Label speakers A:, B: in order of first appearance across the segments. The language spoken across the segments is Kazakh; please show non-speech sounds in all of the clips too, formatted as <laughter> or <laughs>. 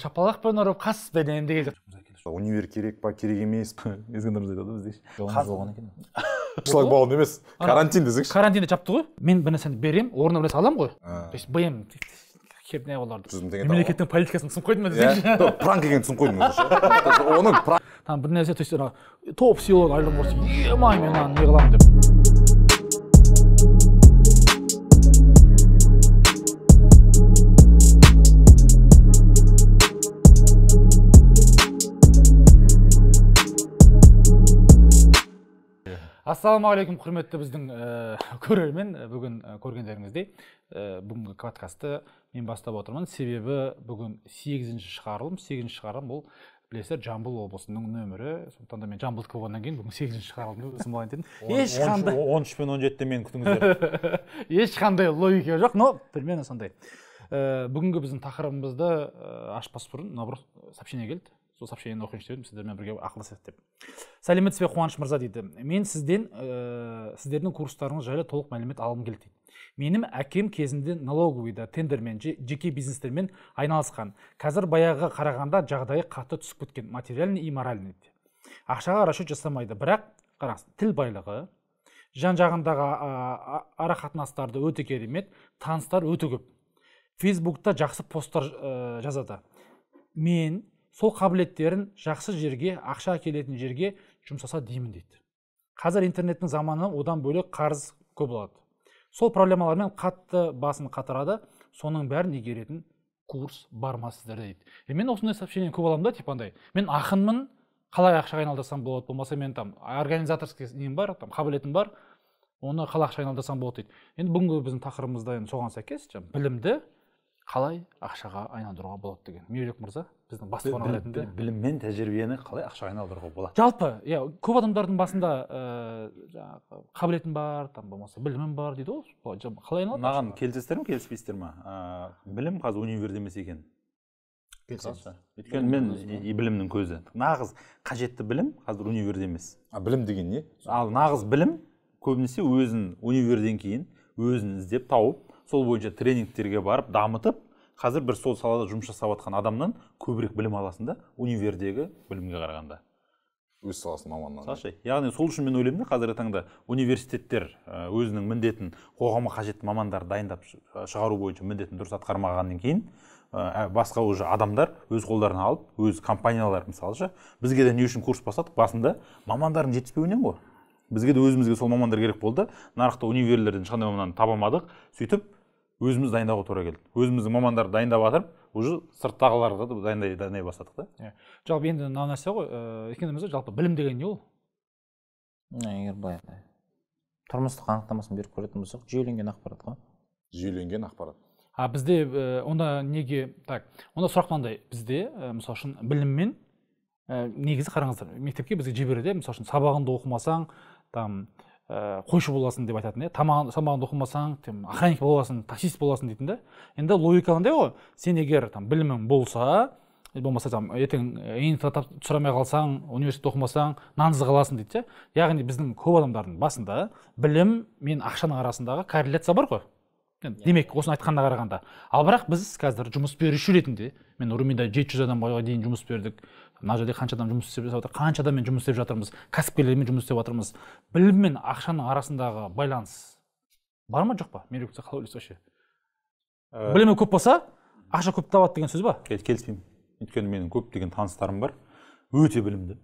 A: шапалақпен ұрып қаспен деген
B: универ керек па керек емес па ескендір <laughs> айтады бізде қаз болған екен
C: шлагбаум емес карантин десеңші
A: карантинде жапты ғой мен бір нәрсені беремін орнына бір нәрсе аламын ғой то есть бм кеп не оларды мемлекеттің политикасын түсініп қойдым ба иә. десеңші
B: пранк екенін түсініп
A: қойдым <laughs> оның там бір нәрсе то есть топ селоны айырым е ема мен мынаны не қыламын деп ассалаумағалейкум құрметті біздің ә, <laughs> көрермен э, бүгін ә, көргендеріңіздей ә, бүгінгі подкастты мен бастап отырмын себебі бүгін сегізінші шығарылым сегізінші шығарылым бұл білесіздер жамбыл облысының нөмірі сондықтан да мен жамбылдікі болғаннан кейін бүгін сегізінші шығарылым болайын дедім ешқандай он үш пен он жетіде мені күтіңіздер <laughs> ешқандай логика жоқ но примерно сондай ә, бүгінгі біздің тақырыбымызды ә, ашпас бұрын наоборот сообщение келді сол сообщениені оқиыншы деп едім сіздермен бірге ақылдасайық деп сәлеметсіз бе қуаныш мырза дейді мен сізден ә, сіздердің курстарыңыз жайлы толық мәлімет алғым келді дейді менің әкем кезінде налоговыйда тендермен жеке бизнестермен айналысқан қазір баяғы қарағанда жағдайы қатты түсіп кеткен материальный и моральный дейді ақшаға расчет жасамайды бірақ қараңыз тіл байлығы жан жағындағы ара өте керемет таныстар өте көп фейсбукта жақсы посттар жазады мен сол қабілеттерін жақсы жерге ақша әкелетін жерге жұмсаса деймін дейді қазір интернеттің заманы одан бөлек қарыз көп болады сол проблемалармен қатты басын қатырады соның бәрін игеретін курс бар ма сіздерде дейді мен осындай сообщение көп аламын да типа андай мен ақынмын қалай ақшаға айналдырсам болады болмаса мен там организаторский нем бар там қабілетім бар оны қалай ақша айналдырсам болады дейді енді бүгінгі біздің тақырыбымызда енді соған сәйкес жаңағы білімді қалай ақшаға айналдыруға болады деген мейірбек мырза біздің басты қонақ ретінде
C: білім мен тәжірибені қалай ақшаға
A: айналдыруға болады жалпы иә көп адамдардың басында ыыы э, жаңағы қабілетім бар там болмаса білімім бар дейді ғой қалай
C: айналады маған келісесіздер ме келіспейсіздер ма ыыы э, білім қазір универде емес екен келісемін өйткені мен білімнің көзі нағыз қажетті білім қазір универде емес а білім деген не ал нағыз білім көбінесе өзін универден кейін өзін іздеп тауып сол бойынша тренингтерге барып дамытып қазір бір сол салада жұмыс жасап жатқан адамнан көбірек білім аласың да универдегі білімге қарағанда өз саласының маманынан яғни сол үшін мен ойлаймын да қазіргі таңда университеттер өзінің міндетін қоғамға қажетті мамандарды дайындап шығару бойынша міндетін дұрыс атқармағаннан кейін ә, басқа уже адамдар өз қолдарына алып өз компаниялар мысалы бізге де не үшін курс бастадық басында мамандардың жетіспеуінен ғой бізге де өзімізге сол мамандар керек болды нарықта универлерден ешқандай маман таба алмадық сөйтіп өзіміз дайындауға тура келді өзіміздің мамандарды дайындап жатырып уже сырттағыларды да
D: дайындай дайындай бастадық
A: та иә жалпы енді мына нәрсе ғой ыыы өйткені жалпы білім деген не ол
D: егер былай тұрмыстық анықтамасын беріп көретін болсақ жүйеленген ақпарат қой жүйеленген ақпарат
A: а бізде онда неге так онда сұрақ мынандай бізде мысалы үшін біліммен негізі қараңыздар мектепке бізге жібереді иә, мысалы үшін сабағыңды оқымасаң там ә, қойшы боласың деп айтатын иә тамағыңды оқымасаң там охранник боласың таксист боласың дейтін да енді логика қандай ғой сен егер там білімің болса болмаса там ертең э, инфа сұрамай қалсаң университет оқымасаң нансыз қаласың дейді яғни біздің көп адамдардың басында білім мен ақшаның арасындағы корреляция бар ғой иә. демек осыны айтқанына қарағанда ал бірақ біз қазір жұмыс беруші ретінде мен румида жеті жүз адамға дейін жұмыс бердік мына жерде қанша адам жұмыс істеп жатыр қанша адаммен жұмыс істеп жатырмыз кәсіпкерлермен жұмыс істеп жатырмыз білім мен ақшаның арасындағы байланыс бар ма жоқ па мерекгүл қалай ойлайсыз вообще э, білімі көп болса ақша көп табады деген сөз ба келіспеймін
C: өйткені менің көптеген таныстарым бар өте білімді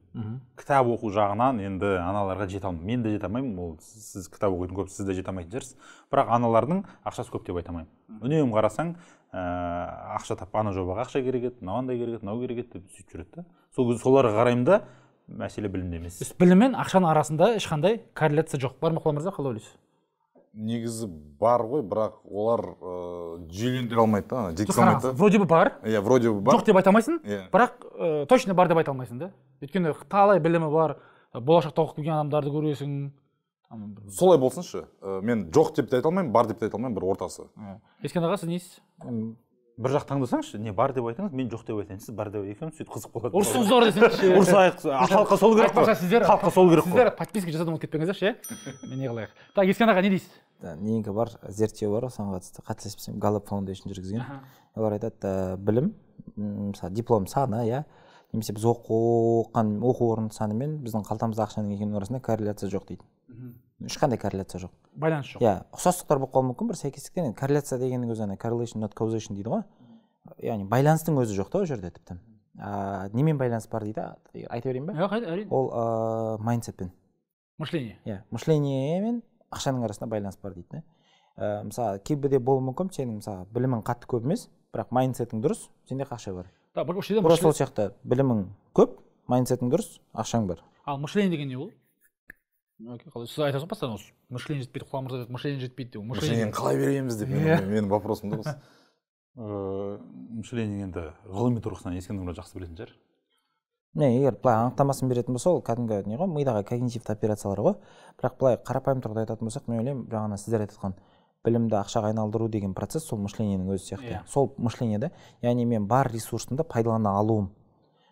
C: кітап оқу жағынан енді аналарға жете алмаймын мен де жете алмаймын ол сіз кітап оқитын көп сіз де жете алмайтын шығарсыз бірақ аналардың ақшасы көп деп айта алмаймын үнемі қарасаң ә, ақша тап ана жобаға ақша керек еді мынандай керек еді мынау керек еді деп сөйтіп жүреді да сол кезде соларға қараймын да мәселе білімде емес
A: білім мен ақшаның арасында ешқандай корреляция жоқ бар ма құлан мырза қалай ойлайсыз
B: негізі бар ғой бірақ олар ыыы э, жүйелендіре алмайды да жеткізе алмайды да вроде бы бар иә вроде бы бар жоқ деп айта алмайсың иә
A: бірақ ә, точно бар деп айта алмайсың да өйткені талай білімі бар э, болашақта оқып келген адамдарды көресің
B: солай болсыншы мен жоқ деп те айта алмаймын бар деп те айта алмаймын бір ортасы иә
C: ескен аға сіз не дейсіз бір жақ таңдасаңызшы не бар деп айтыңыз мен жоқ деп айтайын сіз
D: бар деп екеуміз сөйтіп қызық болады ұрысыңыз зор десеңізші <laughs> ұрсайық халыққа сол керек қой сіздер халыққа сол керек қой сіздер
A: подписка жасадым ұмытып кетпеңіздерші иә не қылайық так ескен аға не дейсіз
D: негізі бар зерттеу бар соған қатысты қателеспесем галап фаундейшн жүргізген олар айтады білім мысалы диплом саны иә немесе біз оқыған оқу орнының саны мен біздің қалтамыздағы ақшаның екеуінің арасында корреляция жоқ дейді ешқандай корреляция жоқ
A: байланыс жоқ иә yeah,
D: ұқсастықтар болып қалуы мүмкін бір сәйкестіктен енді корреляция дегеннің өзі ана correlation not causation дейді ғой яғни байланыстың өзі жоқ та ол жерде тіпті ыыы немен байланыс бар дейді айта берейін ба жоқ әрине ол ыыы майндсетпен мышление иә мышление мен ақшаның арасында байланыс бар дейді да мысалы кейбірде болуы мүмкін сенің мысалы білімің қатты көп емес бірақ майндсетің дұрыс сенде ақша бар
A: просто сол
D: сияқты білімің көп майндсетің дұрыс ақшаң бар
A: ал мышление деген не ол сіз айтасыз ғой постоянно осы мышление жетпейді құлан мырза мышление жетпейді деп мышлениені қалай береміз
C: деп менің вопросым да осы ыыы <laughs> э, мышление енді ғылыми тұрғысынан ескендір жақсы білетін шығар
D: не егер былай анықтамасын беретін болса ол кәдімгі не ғой мидағы когнитивті операциялар ғой бірақ былай қарапайым тұрғыда айтатын болсақ мен ойлаймын жаңа сіздер айтып жатқан білімді ақшаға айналдыру деген процесс сол мышлениенің өзі сияқты yeah. Иә. сол мышление да яғни мен бар ресурсымды пайдалана алуым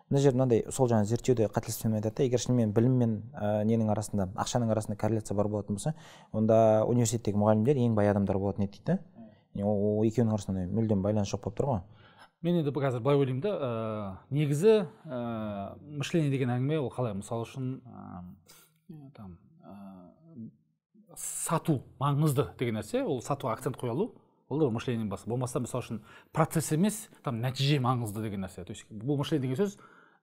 D: мына жерде мынандай сол жаңағы зерттеуде қателеспесем айтады да егер шынымен білім мен ә, ненің арасында ақшаның арасында корреляция бар болатын болса онда университеттегі мұғалімдер ең бай адамдар болатын еді дейді да ол екеуінің арасында мүлдем байланыс жоқ болып тұр ғой
A: мен енді қазір былай ойлаймын да ә, негізі ә, мышление деген әңгіме ол қалай мысалы үшін ә, там ә, сату маңызды деген нәрсе ол сатуға акцент қоя алу ол да басы болмаса мысалы үшін процесс емес там нәтиже маңызды деген нәрсе то есть бұл мышление деген сөз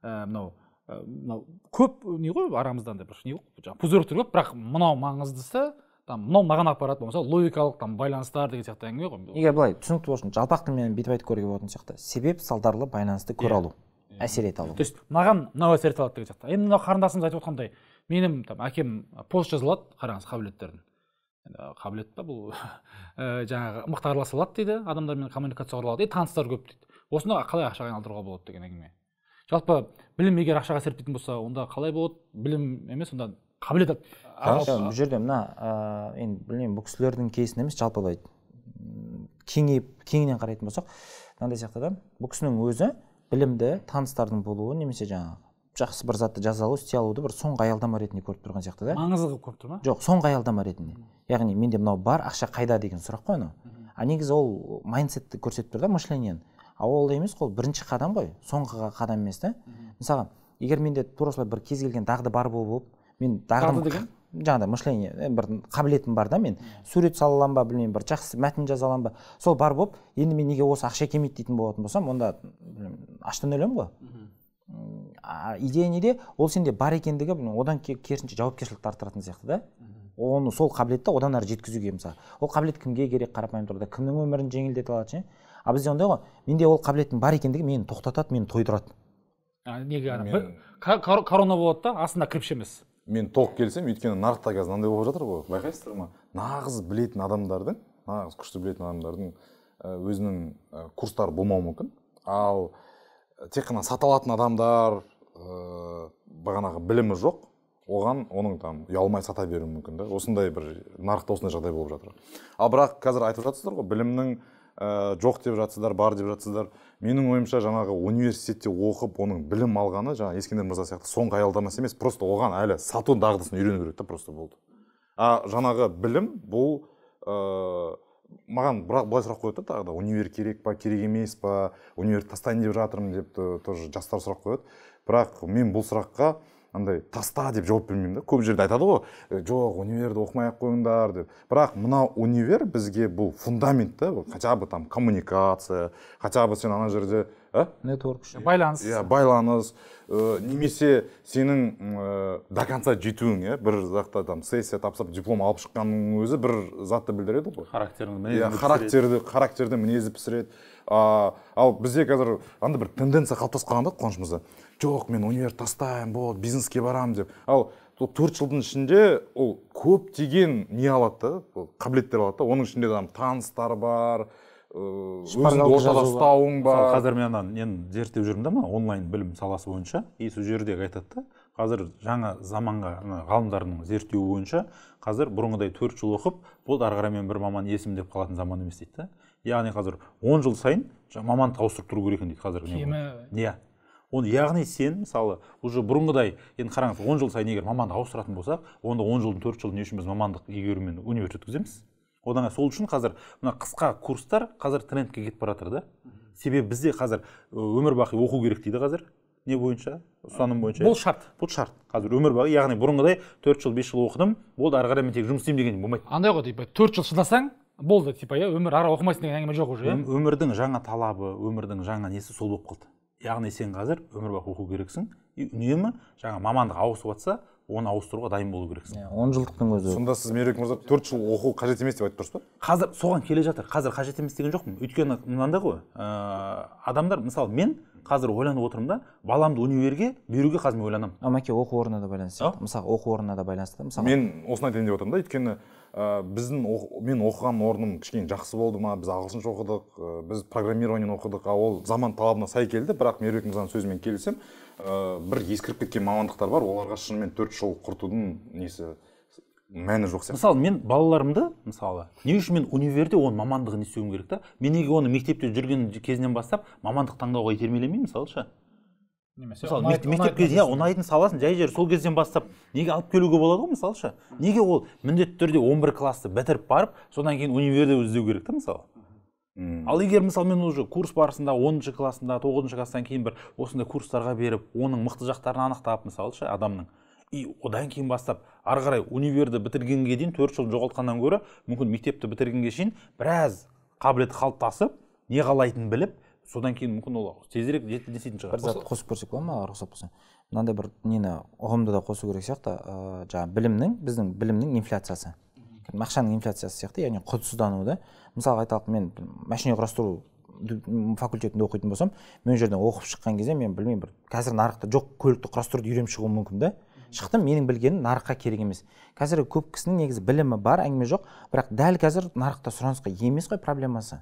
A: Э, мынау э, мынау көп не ғой арамызда андай бір не ғой пузырьктер көп бірақ мынау маңыздысы там мынау маған апарады болмаса логикалық там байланыстар деген сияқты әңгіме ғой егер
D: былай түсінікті болсын жалпақты тілмен бүйтіп айтып көруге болатын сияқты себеп салдарлы байланысты иә. көре алу иә. әсер ете алу то есть
A: маған мынау әсер ете алады деген сияқты енді мынау қарындасымыз айтып отқандай менің там әкем пост жаза алады қараңыз қабілеттерін қабілет па бұл <laughs> э, жаңағы мықты араласа алады дейді адамдармен коммуникация құра алады и таныстар көп дейді осыны қалай ақшаға айналдыруға болады деген әңгіме жалпы білім егер ақшаға етпейтін болса онда қалай болады білім емес онда қабілет
D: бұл жерде мына ыыы енді білмеймін бұл кісілердің кейсін емес былай кеңейіп кеңінен қарайтын болсақ мынандай сияқты да бұл кісінің өзі білімді таныстардың болуы немесе жаңағы жақсы бір затты жаза алу істей алуды бір соңғы аялдама ретінде көріп тұрған сияқты да маңызды қылып көріп тұр ма жоқ соңғы аялдама ретінде яғни менде мынау бар ақша қайда деген сұрақ қой анау а негізі ол майндсетті көрсетіп тұр да мышлениені а ол емес қой бірінші қадам ғой соңғы қадам емес та мысалға егер менде тура солай бір кез келген дағды бар болып мен дағдым дағды деген жаңағыдай мышление э, бір қабілетім бар да мен сурет сала аламын ба білмеймін бір жақсы мәтін жаза аламын ба сол бар болып енді мен неге осы ақша келмейді дейтін болатын болсам онда аштан өлемін ғой идея неде ол сенде бар екендігі одан керісінше жауапкершілікті арттыратын сияқты да оны сол қабілетті одан әрі жеткізуге мысалы ол қабілет кімге керек қарапайым тұрғыда кімнің өмірін жеңілдете алады а бізде ондай ғой менде ол қабілеттің бар екендігі мені тоқтатады мені тойдырады
A: неге корона болады да астында кірпіш емес мен толық
B: келісемін өйткені нарықта қазір мынандай болып жатыр ғой байқайсыздар ма нағыз білетін адамдардың нағыз күшті білетін адамдардың өзінің курстары болмауы мүмкін ал тек қана сата алатын адамдар ыыы бағанағы білімі жоқ оған оның там ұялмай сата беруі мүмкін да осындай бір нарықта осындай жағдай болып жатыр ал бірақ қазір айтып жатсыздар ғой білімнің ә, жоқ деп жатсыздар бар деп жатсыздар менің ойымша жаңағы университетте оқып оның білім алғаны жаңа ескендір мырза сияқты соңғы аялдамасы емес просто оған әлі сату дағдысын үйрену керек та просто болды а жаңағы білім бұл ә, маған бірақ былай сұрақ қояды да тағы да универ керек па керек емес па универ тастайын деп жатырмын деп тоже жастар сұрақ қояды бірақ мен бұл сұраққа андай таста деп жауап бермеймін да көп жерде айтады ғой «Э, жоқ универді оқымай ақ қойыңдар деп бірақ мына универ бізге бұл фундамент та хотя бы там коммуникация хотя бы сен ана жерде ә байланыс иә байланыс немесе сенің до конца жетуің иә бір жақта там сессия тапсырып диплом алып шыққанның өзі бір затты білдіреді ғой
C: характеріңді иә характерді
B: характерді мінезді пісіреді ал бізде қазір андай бір тенденция қалыптасып қалған да қуаныш мырза жоқ мен универ тастаймын болды бизнеске барамын деп ал сол төрт жылдың ішінде ол көптеген не алады да қабілеттер алады да оның ішінде там таныстар бар ыыы ортада ұстауың бар қазір мен ана нені зерттеп жүрмін да мына
C: онлайн білім саласы бойынша и сол жерде айтады да қазір жаңа заманға ана ғалымдардың зерттеуі бойынша қазір бұрынғыдай төрт жыл оқып болды ары қарай мен бір маман иесімін деп қалатын заман емес дейді да яғни қазір он жыл сайын мамандық ауыстырып тұру керек екен дейді қазір кемі иә оны яғни сен мысалы уже бұрынғыдай енді қараңыз он жыл сайын егер мамандық ауыстыратын болсақ онда он жылдың төрт жылын не үшін біз мамандық игерумен университет өткіземіз одан сол үшін қазір мына қысқа курстар қазір трендке кетіп бара жатыр да себебі бізде қазір өмір бақи оқу керек дейді қазір не бойынша ұстаным бойынша бұл шарт бұл шарт қазір өмір бақи яғни бұрынғыдай төрт жыл бес жыл оқыдым болды ары қарай мен тек жұмыс істеймін деген болмайды
A: андай ғой типа төрт жыл шыдасаң болды типа иә өмір ары оқымайсың деген әңгіме жоқ уже иә? өмірдің
C: жаңа талабы өмірдің жаңа несі сол болып қалды яғни сен қазір өмір оқу керексің и үнемі жаңа мамандық ауысып жатса оны ауыстыруға дайын болу керексің
D: иә он жылдықтың өзі
B: сонда сіз меруерт мырза төрт жыл оқу қажет емес деп айтып тұрсыз ба
C: қазір соған келе жатыр қазір қажет емес деген жоқпын өйткені мынандай ғой ыыы адамдар мысалы мен қазір ойланып
B: отырмын да баламды универге беруге қазір мен ойланамын ал мәке оқу орнына да байланысты мысалы оқу орнына да байланысты мысалы мен осыны айтайын деп отырмын да өйткені ә, біздің мен оқыған орным кішкене жақсы болды ма біз ағылшынша оқыдық ә, біз программированиені оқыдық а ол заман талабына сай келді бірақ мейірбек мырзаның сөзімен келісемін ә, бір ескіріп кеткен мамандықтар бар оларға шынымен төрт жыл құртудың несі мәні жоқ сияқты
C: мысалы мен балаларымды мысалы не үшін мен универде оның мамандығын істеуім керек та мен неге оны мектепте жүрген кезінен бастап мамандық таңдауға итермелемеймін мысалы ше
A: немесе мысалы мектеп иә
C: ұнайтын саласын жай жер сол кезден бастап неге алып келуге болады ғой мысалы ше неге ол міндетті түрде 11 классты бітіріп барып содан кейін универде іздеу керек та мысалы ал егер мысалы мен уже курс барысында оныншы классында тоғызыншы класстан кейін бір осындай курстарға беріп оның мықты жақтарын анықтап мысалы ше адамның и одан кейін бастап ары қарай универді бітіргенге дейін төрт жыл жоғалтқаннан гөрі мүмкін мектепті бітіргенге шейін біраз қабілет қалыптасып не қалайтынын біліп содан кейін мүмкін ол тезірек жетілдесетін шығар бір зат
D: қосып көрсек болады ма рұқсат болса мынандай бір нені ұғымды да қосу керек сияқты ыыы жаңағы білімнің біздің білімнің инфляциясы ақшаның инфляциясы сияқты яғни құнсыздану да мысалға айталық мен машина құрастыру факультетінде оқитын болсам мен ол жерден оқып шыққан кезде мен білмеймін бір қазір нарықта жоқ көлікті құрастыруды үйреніп шығуым мүмкін да шықтым менің білгенім нарыққа керек емес қазір көп кісінің негізі білімі бар әңгіме жоқ бірақ дәл қазір нарықта сұранысқа емес қой проблемасы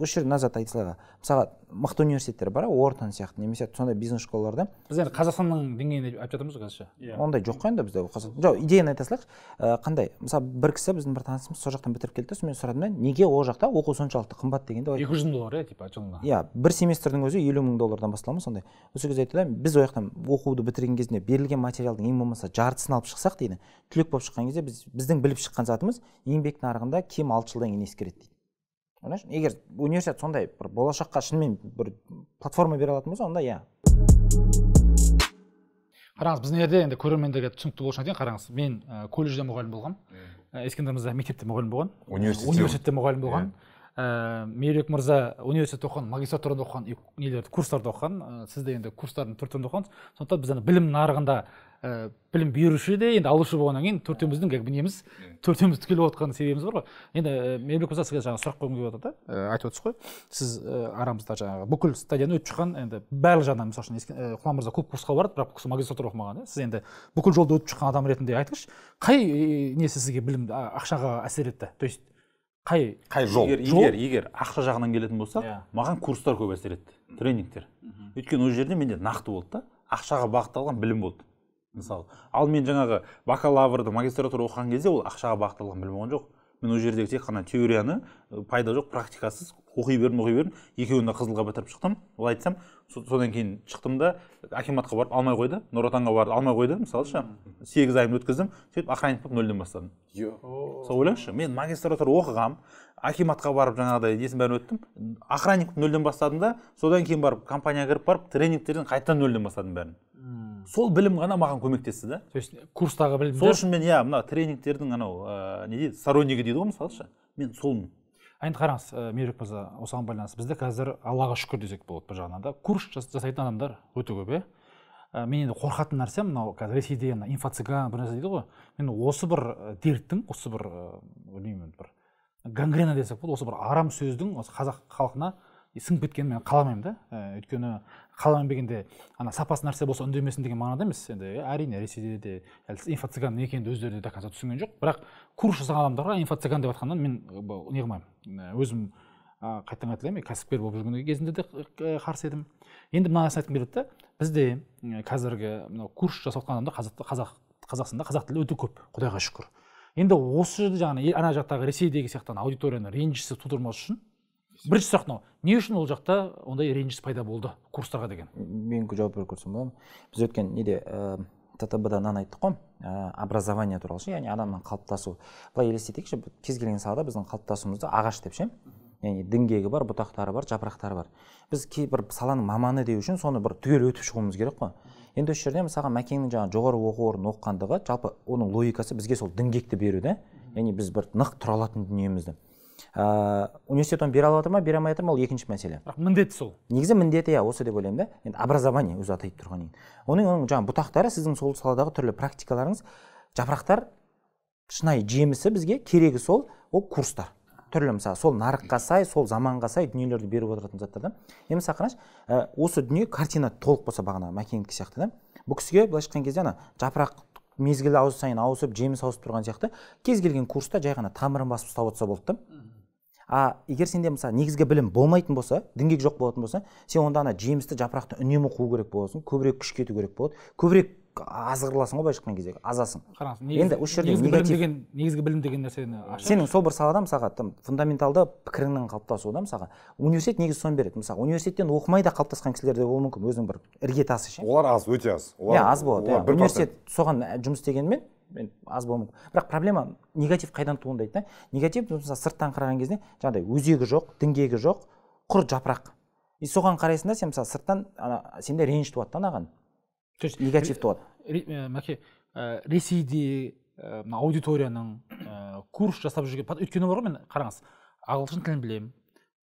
D: осы жерде назат айтсалға мысалға мықты университеттер бар ортон сияқты немесе сондай бизнес школаларда
A: біз енді қазақстанның деңгейінде айтып жатырмыз ғой қазірше иә. ондай
D: жоқ қой енді бізде жоқ идеяны айта салайықшы э, қандай мысалы бір кісі біздің бір танысымыз сол жақтан бітіріп келді да мен сұрадым да неге ол жақта оқу соншалықты қымбат дегенде екі жүз мың доллар
A: иә типа жылына
D: иә бір семестрдің өзі елу мың доллардан басталады ма сондай сол кезде айтты да біз ол жақтан оқуды бітірген кезінде берілген материалдың ең болмаса жартысын алып шықсақ дейді түлек болып шыққан кезде біз біздің біліп шыққан затымыз еңбек нарығында кем алты жылдан кейін ескереді дейді қараңызшы егер университет сондай бір болашаққа шынымен бір платформа бере алатын болса онда иә
A: қараңыз біздің жерде енді көрермендерге түсінікті болу үшін айтайын қараңыз мен колледжде мұғалім болғанмын ескендір мырза мектепте мұғалім болған университетте мұғалім иә. болған ә, мейірбек мырза университетте оқыған магистратурада оқыған нелерді курстарда оқыған сіз де енді курстардың түр түрінде оқығансыз сондықтан біз ана білім нарығында ә, білім беруші де енді алушы болғаннан кейін төртеуміздің как бы неміз төртеуміз тікелеп отырған себебіміз бар ғой енді э, мейірбек мырза сізге жаңағы сұрақ қойғым келіп отыр да э, айтып отырсыз ғой сіз арамызда жаңағы бүкіл стадияны өтіп шыққан енді барлық жағынан мысалы үшін құлан мырза көп курсқа барды бірақ кісі магистратура оқымаған иә сіз енді бүкіл жолды өтіп шыққан адам ретінде айтыңызшы қай несі сізге білім ақшаға әсер етті то есть қай қай жол егер егер,
C: егер ақша жағынан келетін болсақ yeah. Иә. маған курстар көп әсер етті тренингтер өйткені ол жерде менде нақты болды да ақшаға бағытталған білім болды мысалы ал мен жаңағы бакалаврды магистратура оқыған кезде ол ақшаға бағытталған білім болған жоқ мен ол жердегі тек қана теорияны пайда жоқ практикасыз оқи бердім оқи бердім екеуін де қызылға бітіріп шықтым олай айтсам содан кейін шықтым да акиматқа барып алмай қойды нұр отанға барып алмай қойды мысалы ше сегіз айымды өткіздім сөйтіп охранник болып нөлден бастадым сол ойлаңызшы мен магистратура оқығам акиматқа барып жаңағыдай несін бәрін өттім охранник болып нөлден бастадым да содан кейін барып компанияға кіріп барып тренингтерден қайтадан нөлден бастадым бәрін сол білім ғана маған көмектесті да то есть
A: курстағы білім сол үшін
C: мен иә мына тренингтердің анау ә, не дейді стороннигі дейді ғой мысалы мен солмын
A: енді қараңыз ә, э, мерік мырза осыған байланысты бізде қазір аллаға шүкір десек болады бір жағынан да курс жасайтын адамдар өте көп иә ә, мен енді қорқатын нәрсем мынау қазір ресейде ана инфо цыган бір нәрсе дейді ғой мен осы бір дерттің осы бір білмеймін бір гангрена десек болады осы бір арам сөздің осы қазақ халқына сіңіп кеткенін мен қаламаймын да өйткені қаладан ана сапасы нәрсе болса үндемесін деген мағынада емес енді әрине ресейде де инфо цыган не екенін өздері де до конца түсінген жоқ бірақ курс жасаған адамдарға инфо цыган деп жатқаннан мен не өзім қайтадан айтайын кәсіпкер болып жүрген кезімде де қарсы едім енді мына нәрсені айтқым келеді да бізде қазіргі мынау курс жасап жатқан адамдар қазақ қазақстанда қазақ тілі өте көп құдайға шүкір енді осы жерде жаңағы ана жақтағы ресейдегі сияқты аудиторияны ренжісі тудырмас үшін бірінші сұрақ мынау не үшін ол жақта ондай реніш пайда болды курстарға деген
D: мен жауап беріп көрсем болады біз өткен неде ттб да мынаны айттық қой ә, образование туралы ше яғни адамның қалыптасуы былай елестетейікші кез келген салада біздің қалыптасуымызды ағаш деп ше яғни діңгегі бар бұтақтары бар жапырақтары бар біз кейбір саланың маманы деу үшін соны бір түгел өтіп шығуымыз керек қой енді осы жерде мысалға мәкеңнің жаңағы жоғары оқу орнын оқығандығы жалпы оның логикасы бізге сол діңгекті беру да яғни біз бір нық тұра алатын дүниемізді ә, университет оны бере алып жатыр ма бере алмай жатыр ма ол екінші мәселе бірақ міндеті сол негізі міндеті иә осы деп ойлаймын да енді образование өзі атайып тұрғаннан кейін оның оның жаңағы бұтақтары сіздің сол саладағы түрлі практикаларыңыз жапырақтар шынайы жемісі бізге керегі сол ол курстар түрлі мысалы сол нарыққа сай сол заманға сай дүниелерді беріп отыратын заттар да енді мысалы қараңызшы ә, осы дүние картина толық болса бағана мәкеңдікі сияқты да бұл кісіге былайша айтқан кезде ана жапырақ мезгілі ауыз сайын ауысып жеміс ауысып тұрған сияқты кез келген курста жай ғана тамырын басып ұстап отырса болды да а егер сенде мысалы негізгі білім болмайтын болса діңгек жоқ болатын болса сен онда ана жемісті жапырақты үнемі қуу керек боласың көбірек күш кету керек болады көбірек азғырыласың ғой былайша айтқан кезде азасың
A: қараңыз енді осы жерде негізгі негатив... деген негізгі білім деген нәрсені сенің
D: сол бір салада мысалға там фундаменталды пікіріңнің қалыптасуы да мысалға университет негізі соны береді мысалы университеттен оқымай да қалыптасқан кісілер де болуы мүмкін өзінің бір іргетасы ше
B: олар аз өте
D: аз иә, олар иә аз болады университет соған жұмыс істегенімен енді аз болуы мүмкін бірақ проблема негатив қайдан туындайды да негатив мысалы сырттан қараған кезде жаңағыдай өзегі жоқ діңгегі жоқ құр жапырақ и соған қарайсың да сен мысалы сырттан ана сенде реніш туады да анаған то есть негатив туады
A: э, мәке э, ресейде э, мына аудиторияның ә, курс жасап жүрген өйткені бар ғой мен қараңыз ағылшын тілін білемін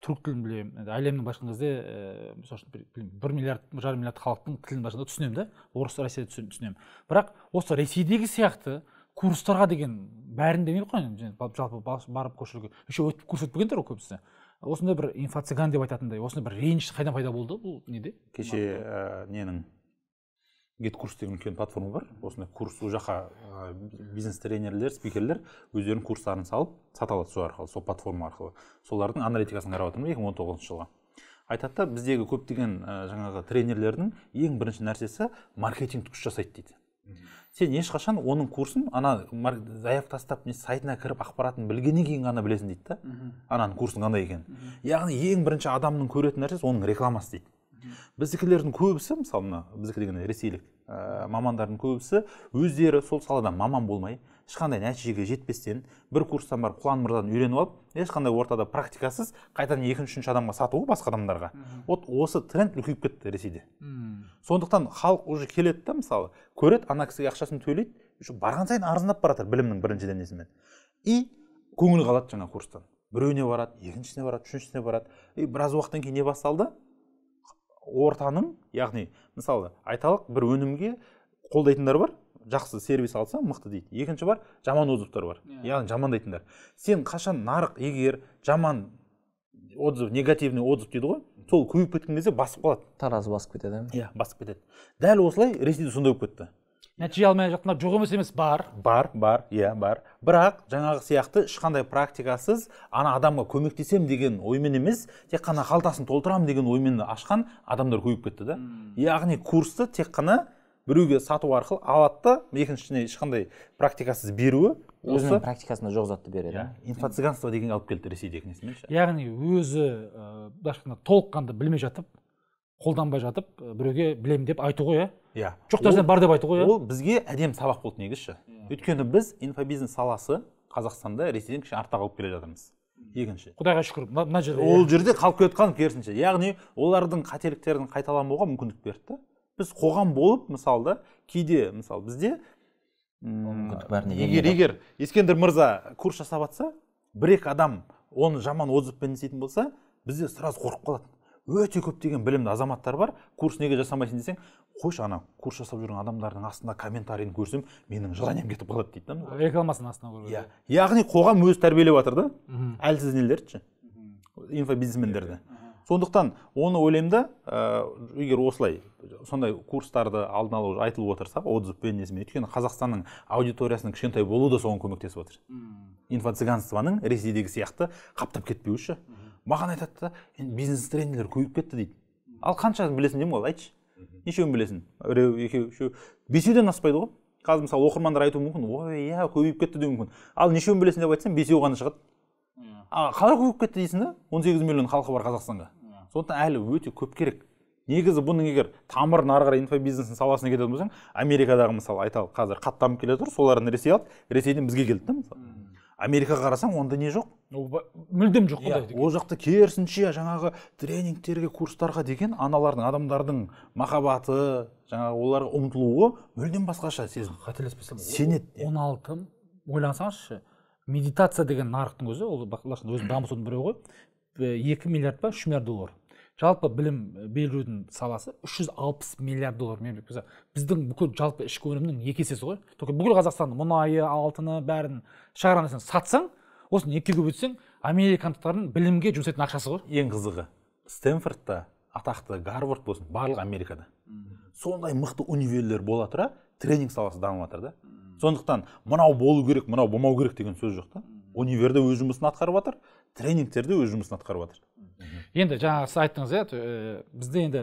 A: түрік тілін білемін енді әлемнің былайша айтқан кезде ііі э, мысалы үшін бір миллиард жарым миллиард халықтың тілін былайша айтқанда түсінемін да орыс россияда түсінемін бірақ осы ресейдегі сияқты курстарға деген бәрін демей ақ қояйын жалпы барып көшіруге еще өтіп курс өтпегендер ғой көбісі осындай бір инфо цыган деп айтатындай осындай бір реніш қайдан пайда болды бұл
C: неде кеше ә, ненің гет курс деген үлкен платформа бар осындай курс ол жаққа бизнес тренерлер спикерлер өздерінің курстарын салып сата алады сол арқылы сол платформа арқылы солардың аналитикасын қарап отырмын екі мың жылға айтады да біздегі көптеген жаңағы тренерлердің ең бірінші нәрсесі маркетинг күш жасайды дейді сен ешқашан оның курсын ана заявка тастап не сайтына кіріп ақпаратын білгеннен кейін ғана білесің дейді да ананың курсының қандай екенін яғни ең бірінші адамның көретін нәрсесі оның рекламасы дейді біздікілердің көбісі мысалы мына біздікі деген ресейлік ә, мамандардың көбісі өздері сол салада маман болмай ешқандай нәтижеге жетпестен бір курстан барып құлан мырзадан үйреніп алып ешқандай ортада практикасыз қайтадан екінші үшінші адамға сату ғой басқа адамдарға вот осы тренд үлкейіп кетті ресейде сондықтан халық уже келеді да мысалы көреді ана кісіге ақшасын төлейді уже барған сайын арзандап бара жатыр білімнің біріншіден несімен и көңіл қалады жаңа курстан біреуіне барады екіншісіне барады үшіншісіне барады и біраз уақыттан кейін не басталды ортаның яғни мысалы айталық бір өнімге қолдайтындар бар жақсы сервис алса мықты дейді екінші бар жаман отзывтар бар yeah. Иә. яғни жамандайтындар сен қашан нарық егер жаман отзыв негативный отзыв дейді ғой сол көбейіп кеткен кезде басып қалады таразы басып кетеді иә басып кетеді дәл осылай ресейде сондай болып кетті
A: нәтиже алмай жатқандар жоқ емес емес бар бар
C: бар иә бар бірақ жаңағы сияқты ешқандай практикасыз ана адамға көмектесем деген оймен емес тек қана қалтасын толтырамын деген оймен ашқан адамдар көбейіп кетті да яғни курсты тек қана біреуге сату арқылы алады да екіншісіне ешқандай практикасыз беруі өзінің практикасында жоқ затты береді иә инфо дегенге алып келді ресейдегі несімен
A: яғни өзі ыыы былайша айтқанда толыққанды білмей жатып қолданбай жатып біреуге білем деп айту ғой иә иә жоқ нәрсе бар деп айту ғой иә ол
C: бізге әдемі сабақ болды негізі өйткені біз инфобизнес саласы қазақстанда ресейден кішкене артта қалып келе жатырмыз екінші құдайға шүкір мына
D: жерде ол иә. жерде
C: қалып келе жатқан керісінше яғни олардың қателіктерін қайталанбауға мүмкіндік берді біз қоғам болып мысалы да кейде мысалы бізде егер егер ескендір мырза курс жасап жатса бір екі адам оны жаман отзывпен істейтін болса бізде сразу қорқып қалады өте көптеген білімді азаматтар бар курс неге жасамайсың десең қойшы ана курс жасап жүрген адамдардың астында комментарийін көрсем менің желанием кетіп қалады дейді да
A: рекламасының астына көріп иә
C: яғни қоғам өзі тәрбиелеп жатыр да әлсіз нелерді инфобизнесмендерді сондықтан оны ойлаймын да ә, егер осылай сондай курстарды алдын ала айтылып отырса отзывпен несімен өйткені қазақстанның аудиториясының кішкентай болуы да соған көмектесіп отыр инфо цыганствоның ресейдегі сияқты қаптап кетпеуі ше маған айтады да енді бизнес тренерлер көбейіп кетті дейді ал қаншасын білесің деймін ғой айтшы нешеуін білесің біреу екеу үшеу бесеуден аспайды ғой қазір мысалы оқырмандар айтуы мүмкін ой иә көбейіп кетті деуі мүмкін ал нешеуін білесің деп айтсаң бесеу ғана шығады а қалай көбейіп кетті дейсің да он сегіз миллион халқы бар қазақстанға сондықтан әлі өте көп керек негізі бұның егер тамырын ары қарай инфобизнестің саласына кететін болсаң америкадағы мысалы айталық қазір қаттамып келе жатыр солардың ресей алды ресейден бізге келді да мысалы Америка қарасаң онда не жоқ
A: мүлдем жоқ қой
C: иә, ол жақта керісінше жаңағы тренингтерге курстарға деген аналардың адамдардың махаббаты
A: жаңағы оларға ұмтылуы мүлдем басқаша сезім қателеспесем сенеді он алты ойлансаңызшы медитация деген нарықтың өзі ол былайша өзін дамытудың біреуі ғой екі миллиард па үш миллиард доллар жалпы білім берудің саласы 360 миллиард доллар мемлекет біздің бүкіл жалпы ішкі өнімнің екі есесі ғой только бүкіл қазақстанның мұнайы алтыны бәрін шығарған нәрсені сатсаң осыны екіге көбейтсең американдықтардың білімге жұмсайтын ақшасы ғой ең қызығы стэнфордта атақты гарвард болсын барлығы америкада
C: сондай мықты универлер бола тұра тренинг саласы дамып жатыр да сондықтан мынау болу керек мынау болмау керек деген сөз жоқ та универ өз жұмысын атқарып жатыр тренингтер де өз жұмысын атқарып жатыр
A: енді жаңағы сіз айттыңыз иә э, бізде енді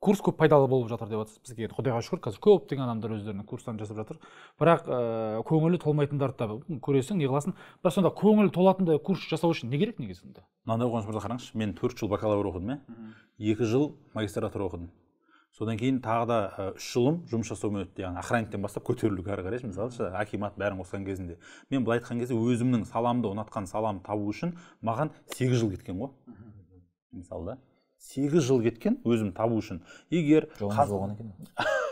A: курс көп пайдалы болып жатыр деп жатырсыз бізге енді құдайға шүкір қазір көптеген адамдар өздерінің курстарын жасап жатыр бірақ ә, көңілі толмайтындарды да көресің не қыласың бірақ сонда көңілі толатындай курс жасау үшін не керек негізі
C: мынандай қуаныш мырза қараңызшы мен төрт жыл бакалавр оқыдым
B: иә
C: екі жыл магистратура оқыдым содан кейін тағы да э, үш жылым жұмыс жасаумен өтті яғни охранниктен бастап көтерілуге ары қарайшы мысалы акимат бәрін қосқан кезінде мен былай айтқан кезде өзімнің саламды ұнатқан саламды табу үшін маған сегіз жыл кеткен ғой мысалы да сегіз жыл кеткен өзім табу үшін егер жолыңыз
D: екен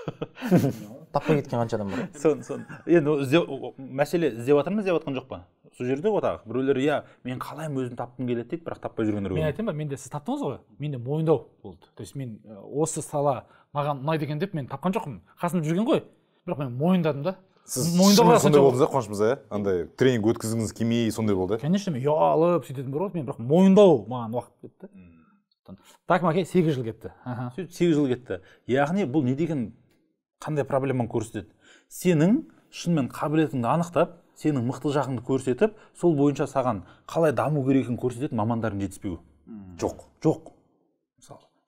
D: <laughs> таппай кеткен қанша адам бар
C: соны сон енді іздеп мәселе іздеп жатыр ма іздеп жатқан жоқ па сол жерде ғой тағы біреулер иә мен қалаймын өзім тапқым келеді дейді бірақ таппай жүргендер мен
A: айтайын ба менде сіз таптыңыз ғой менде мойындау болды то есть мен э, осы сала маған ұнайды екен деп мен тапқан жоқпын қасымда жүрген ғой бірақ мен мойындадым да сіз мойындап сондай болдыңыз
B: иә мырза иә андай тренинг өткізгіңіз келмей сондай болды э? конечно мен
A: ұялып сөйтетін бар ғой мен бірақ мойындау маған уақыт кетті
B: так мәке сегіз жыл кетті сөйтіп сегіз жыл кетті
C: яғни бұл не деген қандай проблеманы көрсетеді сенің шынымен қабілетіңді анықтап сенің мықты жағыңды көрсетіп сол бойынша саған қалай даму керек екенін көрсететін мамандардың жетіспеуі жоқ жоқ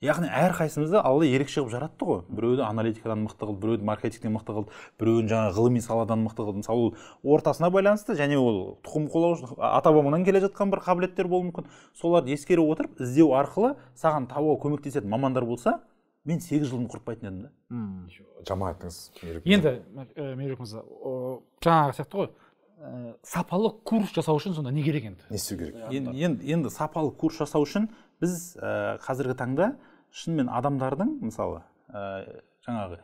C: яғни әрқайсымызды алла ерекше қылып жаратты ғой біреуді аналитикадан мықты қылды біреуді маркетингтен мықты қылды біреуін жаңағы ғылыми саладан мықты қылды мысалы ол ортасына байланысты және ол тұқым қуалаушы ата бабадан келе жатқан бір қабілеттер болуы мүмкін соларды ескере отырып іздеу арқылы саған табуға көмектесетін мамандар болса мен сегіз жылымды
A: құртпайтын едім да
B: жаман айттыңыз
A: енді э, мерек мырза жаңағы сияқты ғой э, сапалы курс жасау үшін сонда не керек енді
B: не істеу
C: керек
A: енді, енді, сапалы
C: курс жасау үшін біз э, қазіргі таңда шынымен адамдардың мысалы ә, жаңағы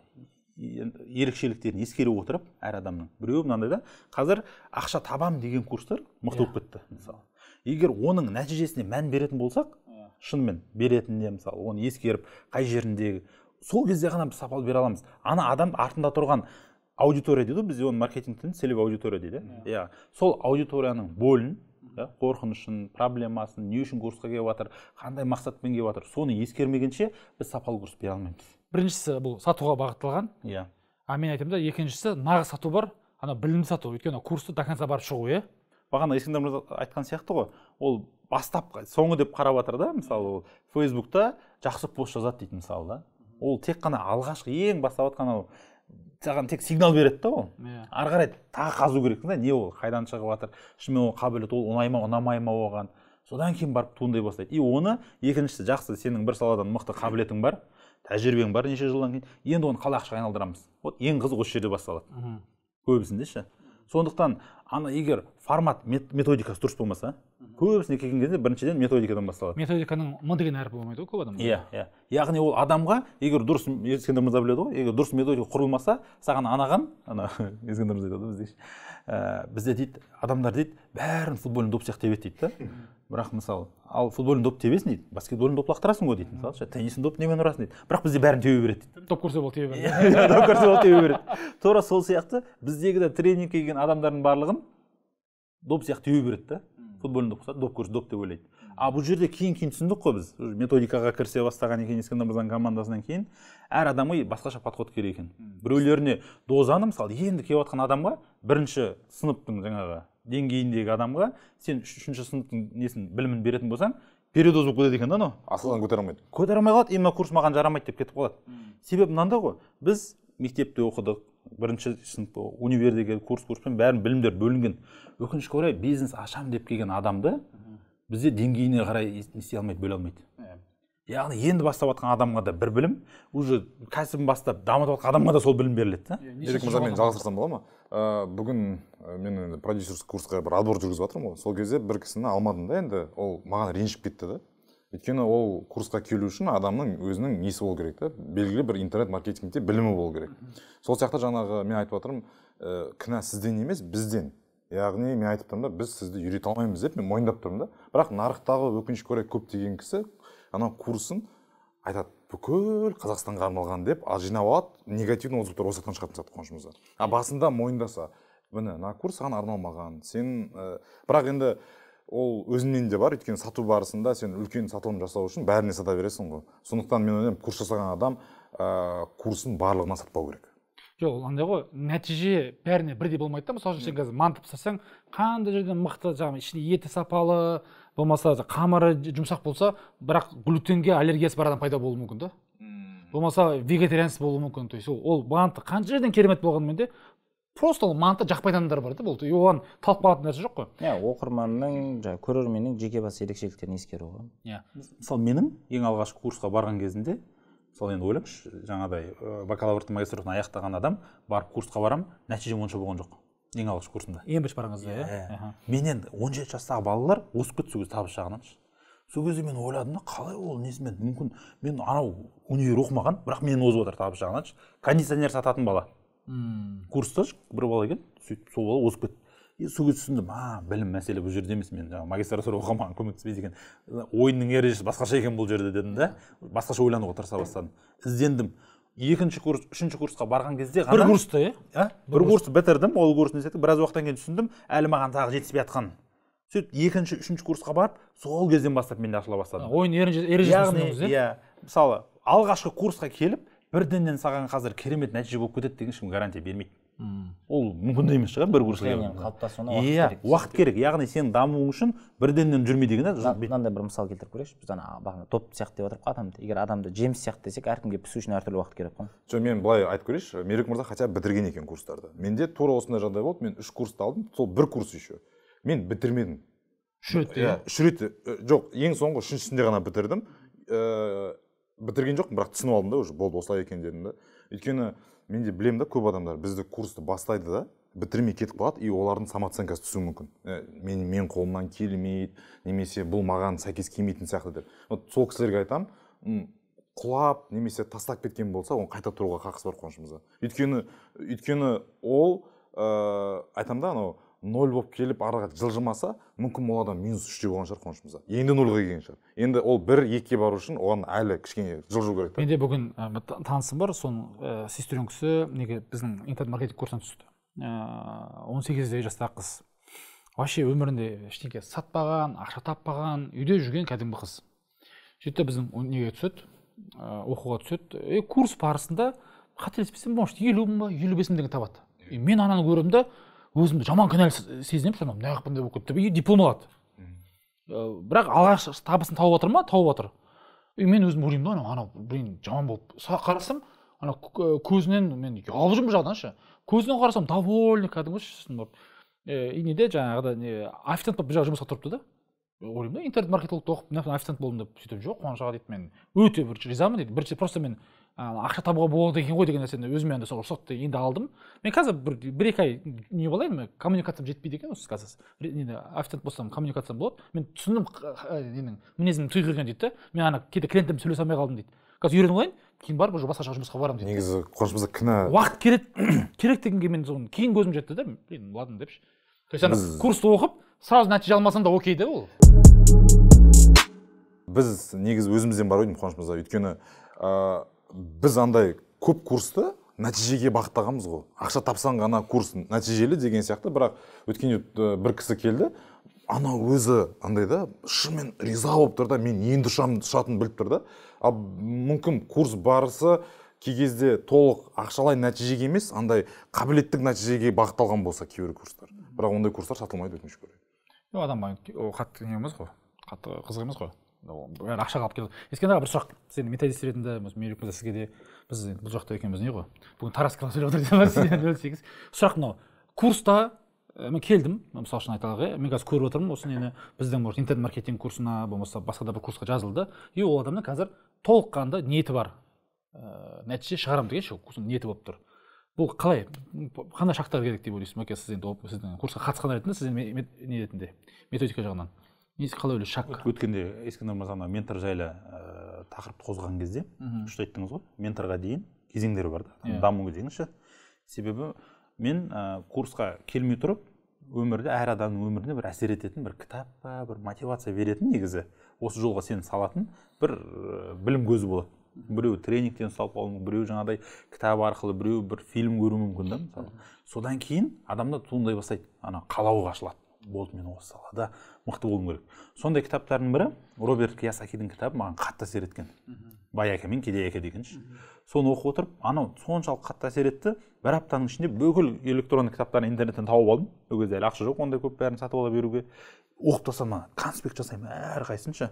C: ерекшеліктерін ескере отырып әр адамның біреуі мынандай да қазір ақша табам деген курстар мықты иә. болып кетті мысалы егер оның нәтижесіне мән беретін болсақ иә. шынымен беретініне мысалы оны ескеріп қай жеріндегі сол кезде ғана біз сапалы бере аламыз ана адам артында тұрған аудитория дейді ғой бізде оны маркетингтен аудитория дейді иә, иә. сол аудиторияның болін да қорқынышын проблемасын не үшін курсқа келіп жатыр қандай мақсатпен келіп жатыр соны ескермегенше біз сапалы курс бере алмаймыз
A: біріншісі бұл сатуға бағытталған иә yeah. а мен айтамын да екіншісі нағыз сату бар ана білімді сату өйткені курсты до конца барып шығу иә
C: бағана ескендір мырза айтқан сияқты ғой
A: ол бастапқы
C: соңы деп қарап жатыр да мысалы ол фейсбукта жақсы пост жазады дейді мысалы да ол тек қана алғашқы ең бастап жатқан ол саған тек сигнал береді да ол иә ары қарай тағы қазу керексің да не ол қайдан шығып жатыр шынымен ол қабілет ол ұнай ма ұнамай ма оған содан кейін барып туындай бастайды и оны екіншісі жақсы сенің бір саладан мықты қабілетің бар тәжірибең бар неше жылдан кейін енді оны қалай ақшаға айналдырамыз вот ең қызық осы жерде басталады көбісінде ше сондықтан ана егер формат методикасы дұрыс болмаса көбісіне келген кезде біріншіден методикадан басталады
A: методиканың м деген әрпі болмайды ғой көп адамда иә yeah,
C: иә yeah. яғни ол адамға егер дұрыс ескендір мырза біледі ғой егер дұрыс методика құрылмаса саған анаған ана <laughs> ескендір мырза айтады бізде ә, бізде дейді адамдар дейді бәрін футбольный доп сияқты тебеді дейді да бірақ мысалы ал футбольный доп тебесің дейді баскетбольный доп лақтырасың ғой дейді мысалы теннисный доп немен ұрасың дейді бірақ бізде бәрін тебе береді
A: дейді доп көрсе болды тебе береді доп <laughs> көрсе болды тебе
C: береді тура сол сияқты біздегі де тренингке келген адамдардың барлығын доп сияқты теуе береді да футбольный допқа доп көрсе доп деп ойлайды а бұл жерде кейін кейін түсіндік қой біз методикаға кірісе бастағаннан кейін ескендір мырзаның командасынан кейін әр адамға басқаша подход керек екен біреулеріне дозаны мысалы енді келіп жатқан адамға бірінші сыныптың жаңағы деңгейіндегі адамға сен үшінші сыныптың несін білімін беретін болсаң передоз болып кетеді екен да анау асылдан көтере алмайды көтере алмай қалады и мына курс маған жарамайды деп кетіп қалады себебі мынандай ғой біз мектепте оқыдық бірінші сынып универдегі курс курспен бәрін білімдер бөлінген өкінішке орай бизнес ашам деп келген адамды бізде деңгейіне қарай не істей алмайды бөле алмайды
A: иә. яғни
C: енді бастап жатқан адамға да бір білім уже кәсібін бастап дамытып жатқан адамға да сол білім беріледі да иә, ерек мырза мен жалғастырсам
B: болады ма э, бүгін э, мен енді продюсерский курсқа бір отбор жүргізіп жатырмын ғой сол кезде бір кісіні алмадым да енді ол маған ренжіп кетті да өйткені ол курсқа келу үшін адамның өзінің несі болу керек та белгілі бір интернет маркетингте білімі болу керек сол сияқты жаңағы мен айтып жатырмын ә, «Э, кінә сізден емес бізден яғни мен айтып тұрмын да біз сізді үйрете алмаймыз деп мен мойындап тұрмын да бірақ нарықтағы өкінішке орай көптеген кісі анау курсын айтады бүкіл қазақстанға арналған деп жинап алады негативный отзывтар осы жақтан шығатын сияқты қуанышымызға а басында мойындаса міне мына курс саған арналмаған сен ә, бірақ енді ол өзіңнен де бар өйткені сату барысында сен үлкен сатуын жасау үшін бәріне сата бересің ғой сондықтан мен ойлаймын курс жасаған адам ә, курсын барлығына сатпау керек
A: жоқ ол андай ғой нәтиже бәріне бірдей болмайды да мысалы үшін сен қазір манты тастасаң қандай жерден мықты жаңағы ішінде еті сапалы болмаса қамыры жұмсақ болса бірақ глютенге аллергиясы бар адам пайда болуы мүмкін да болмаса вегетарианец болуы мүмкін то есть ол банты қанша жерден керемет болғанымен де просто ол жақпай адамдар бар да
D: бұл оған талып қалатын нәрсе жоқ қой иә оқырманның жаңағы көрерменнің жеке бас ерекшеліктерін ескеру ғой иә мысалы менің ең алғашқы курсқа барған кезімде мысалы енді ойлаңызшы
C: жаңағыдай бакалавртың магистратураны аяқтаған адам барып курсқа барамын нәтижем онша болған жоқ ең алғашқы курсымда
A: ең бірінші барған кезде иә, иә.
C: менен он жеті жастағы балалар озып кетті сол кезде табыс жағынаншы сол кезде мен ойладым да қалай ол несімен мүмкін мен анау универ оқымаған бірақ менен озып жатыр табыс жағынаншы кондиционер сататын бала мм курста бір бала келді сөйтіп сол бала озып кетті и сол кезде түсіндім а білім мәселе бұл жерде емес мен жаңағы магистратура оқығам маған көмектеспейді екен ойынның ережесі басқаша екен бұл жерде дедім да иә. басқаша ойлануға тырыса бастадым іздендім екінші курс үшінші курсқа барған кезде ғана бір курсты иә бір курсты бітірдім ол курс біраз уақыттан кейін түсіндім әлі маған тағы жетіспей жатқанын сөйтіп екінші үшінші курсқа барып сол кезден бастап менде ашыла бастады ойын ережесін яғни иә? иә мысалы алғашқы курсқа келіп бір саған қазір керемет нәтиже болып кетеді деген ешкім гарантия бермейді ол мүмкін емес шығар бір курстың
D: қалыптасуына иә уақыт керек яғни сенің дамуың үшін бірденнен жүрмей деген мынандай бір мысал келтіріп көрейікші біз ана бағана топ сияқты деп жатырмыз қой адамды егер адамды жеміс сияқты десек әркімге пісу үшін әртүрлі уақыт керек қой
B: жоқ мен былай айтып көрейінші мерек мырза хотя бітірген екен курстарды менде тура осындай жағдай болды мен үш курсты алдым сол бір курс еще мен бітірмедім
A: үш
B: рет иә үш рет э, жоқ ең соңғы үшіншісінде ғана бітірдім ыыы э, бітірген жоқпын бірақ түсініп алдым да уже болды осылай екен дедім да өйткені мен де білемін да көп адамдар бізді курсты бастайды да бітірмей кетіп қалады и олардың самооценкасы түсуі мүмкін ә, мен, мен қолымнан келмейді немесе бұл маған сәйкес келмейтін сияқты деп вот сол кісілерге айтамын құлап немесе тастап кеткен болса оны қайта тұруға қақысы бар қуанышымызға өйткені өйткені ол ыыы э, айтамын да анау ноль болып келіп араға жылжымаса мүмкін ол адам минус үште болған шығар қуаныш мырза енді нольға келген шығар енді ол бір екіге бару үшін оған әлі кішкене жылжу керек
A: та менде бүгін бір танысым бар соның э, ә, неге біздің интернет маркетинг курсына түсті э, он ә, сегізде жастағы қыз вообще өмірінде ештеңке сатпаған ақша таппаған үйде жүрген кәдімгі қыз сөйтті біздің неге түседі э, оқуға түседі и курс барысында қателеспесем может елу мың ба елу бес мың деген табады мен ананы көремін да өзімді жаман кінәлі сезінемін содан неғып бұндай болып кетті и диплом алады э, бірақ алғаш табысын тауып жатыр ма тауып жатыр и мен өзім ойлаймын да анау анау блин жаман болып қарасам ана көзінен мен ұялып бір жағынан ше көзінен қарасам довольный кәдімгі сосын барып э, и неде жаңағыда не официант болып бір жақ жұмысқа тұрыпты да э, ойлаймын да интернет маркетологты оқып официант болдым деп сөйтіп жоқ қуаныш аға дейді мен өте бір ризамын дейді бірінші просто мен ақша табуға болады екен ғой деген нәрсені өзіме андай сол рұқсатты енді алдым мен қазір бір бір екі ай не болайын коммуникациям жетпейді екен осы қазір енді официант болсам коммуникациям болады мен түсіндім ненің мінезім тұйық дейді да мен ана кейде клиенттермен сөйлесе алмай қалдым дейді қазір үйреніп алайын кейін барып уже басқаша жұмысқа барамын
B: дейді негізі қуаныш мырза кінә уақыт
A: керек <clears throat> керек дегенге мен соны кейін көзім жетті да блин ладно депші то есть ана курсты оқып сразу нәтиже алмасам да окей да ол
B: біз негізі өзімізден бар ғой деймін қуаныш мырза өйткені ыыы біз андай көп курсты нәтижеге бағыттағанбыз ғой ақша тапсаң ғана курс нәтижелі деген сияқты бірақ өткенде бір кісі келді анау өзі андай да шынымен риза болып тұр да мен енді ұшатынын біліп тұр да ал мүмкін курс барысы кей кезде толық ақшалай нәтижеге емес андай қабілеттік нәтижеге бағытталған болса кейбір курстар бірақ ондай курстар сатылмайды өкінішке
A: орай адам қатты не емес қой қатты қызық емес қой бәрі ақшаға алып келеді ескен аға бір сұрақ сен енді ретінде мейірбек мырза сізге де біз енді бұл жақта екеуміз не ғой бүгін тараскаға сөйлеп отыр сізден нөл сегіз сұрақ мынау курста мен келдім мысалы үшін айталық иә мен қазір көріп отырмын осы нені біздің может интернет маркетинг курсына болмаса басқа да бір курсқа жазылды и ол адамның қазір толыққанды ниеті бар ыыы нәтиже шығарамын дегенше ниеті болып тұр бұл қалай қандай шақтар керек деп ойлайсыз мәке сіз енді сіздің курсқа қатысқан ретінде сіз не ретінде методика жағынан ойлайсыз шак өткенде ескендір
C: мырза ана ментор жайлы ә, тақырыпты қозғаған кезде күшті айттыңыз ғой менторға дейін кезеңдер бар да yeah. Иә. даму кезеңі ше себебі мен ә, курсқа келмей тұрып өмірде әр адамның өміріне бір әсер ететін бір кітап па бір мотивация беретін негізі осы жолға сені салатын бір э, білім көзі болады біреу тренингтен ұсталып қалуы мүмкін біреу жаңағыдай кітап арқылы біреу бір фильм көруі мүмкін да мысалы содан кейін адамда туындай бастайды ана қалауы ашылады болды мен осы салада мықты болуым керек сондай кітаптардың бірі роберт киясакидің кітабы маған қатты әсер еткен бай әке мен кедей әке дегенші соны оқып отырып анау соншалық қатты әсер етті бір аптаның ішінде бүкіл электронды кітаптарды интернеттен тауып алдым ол кезде әлі ақша жоқ ондай көп бәрін сатып ала беруге оқып тастадым ана конспект жасаймын әрқайсысын ше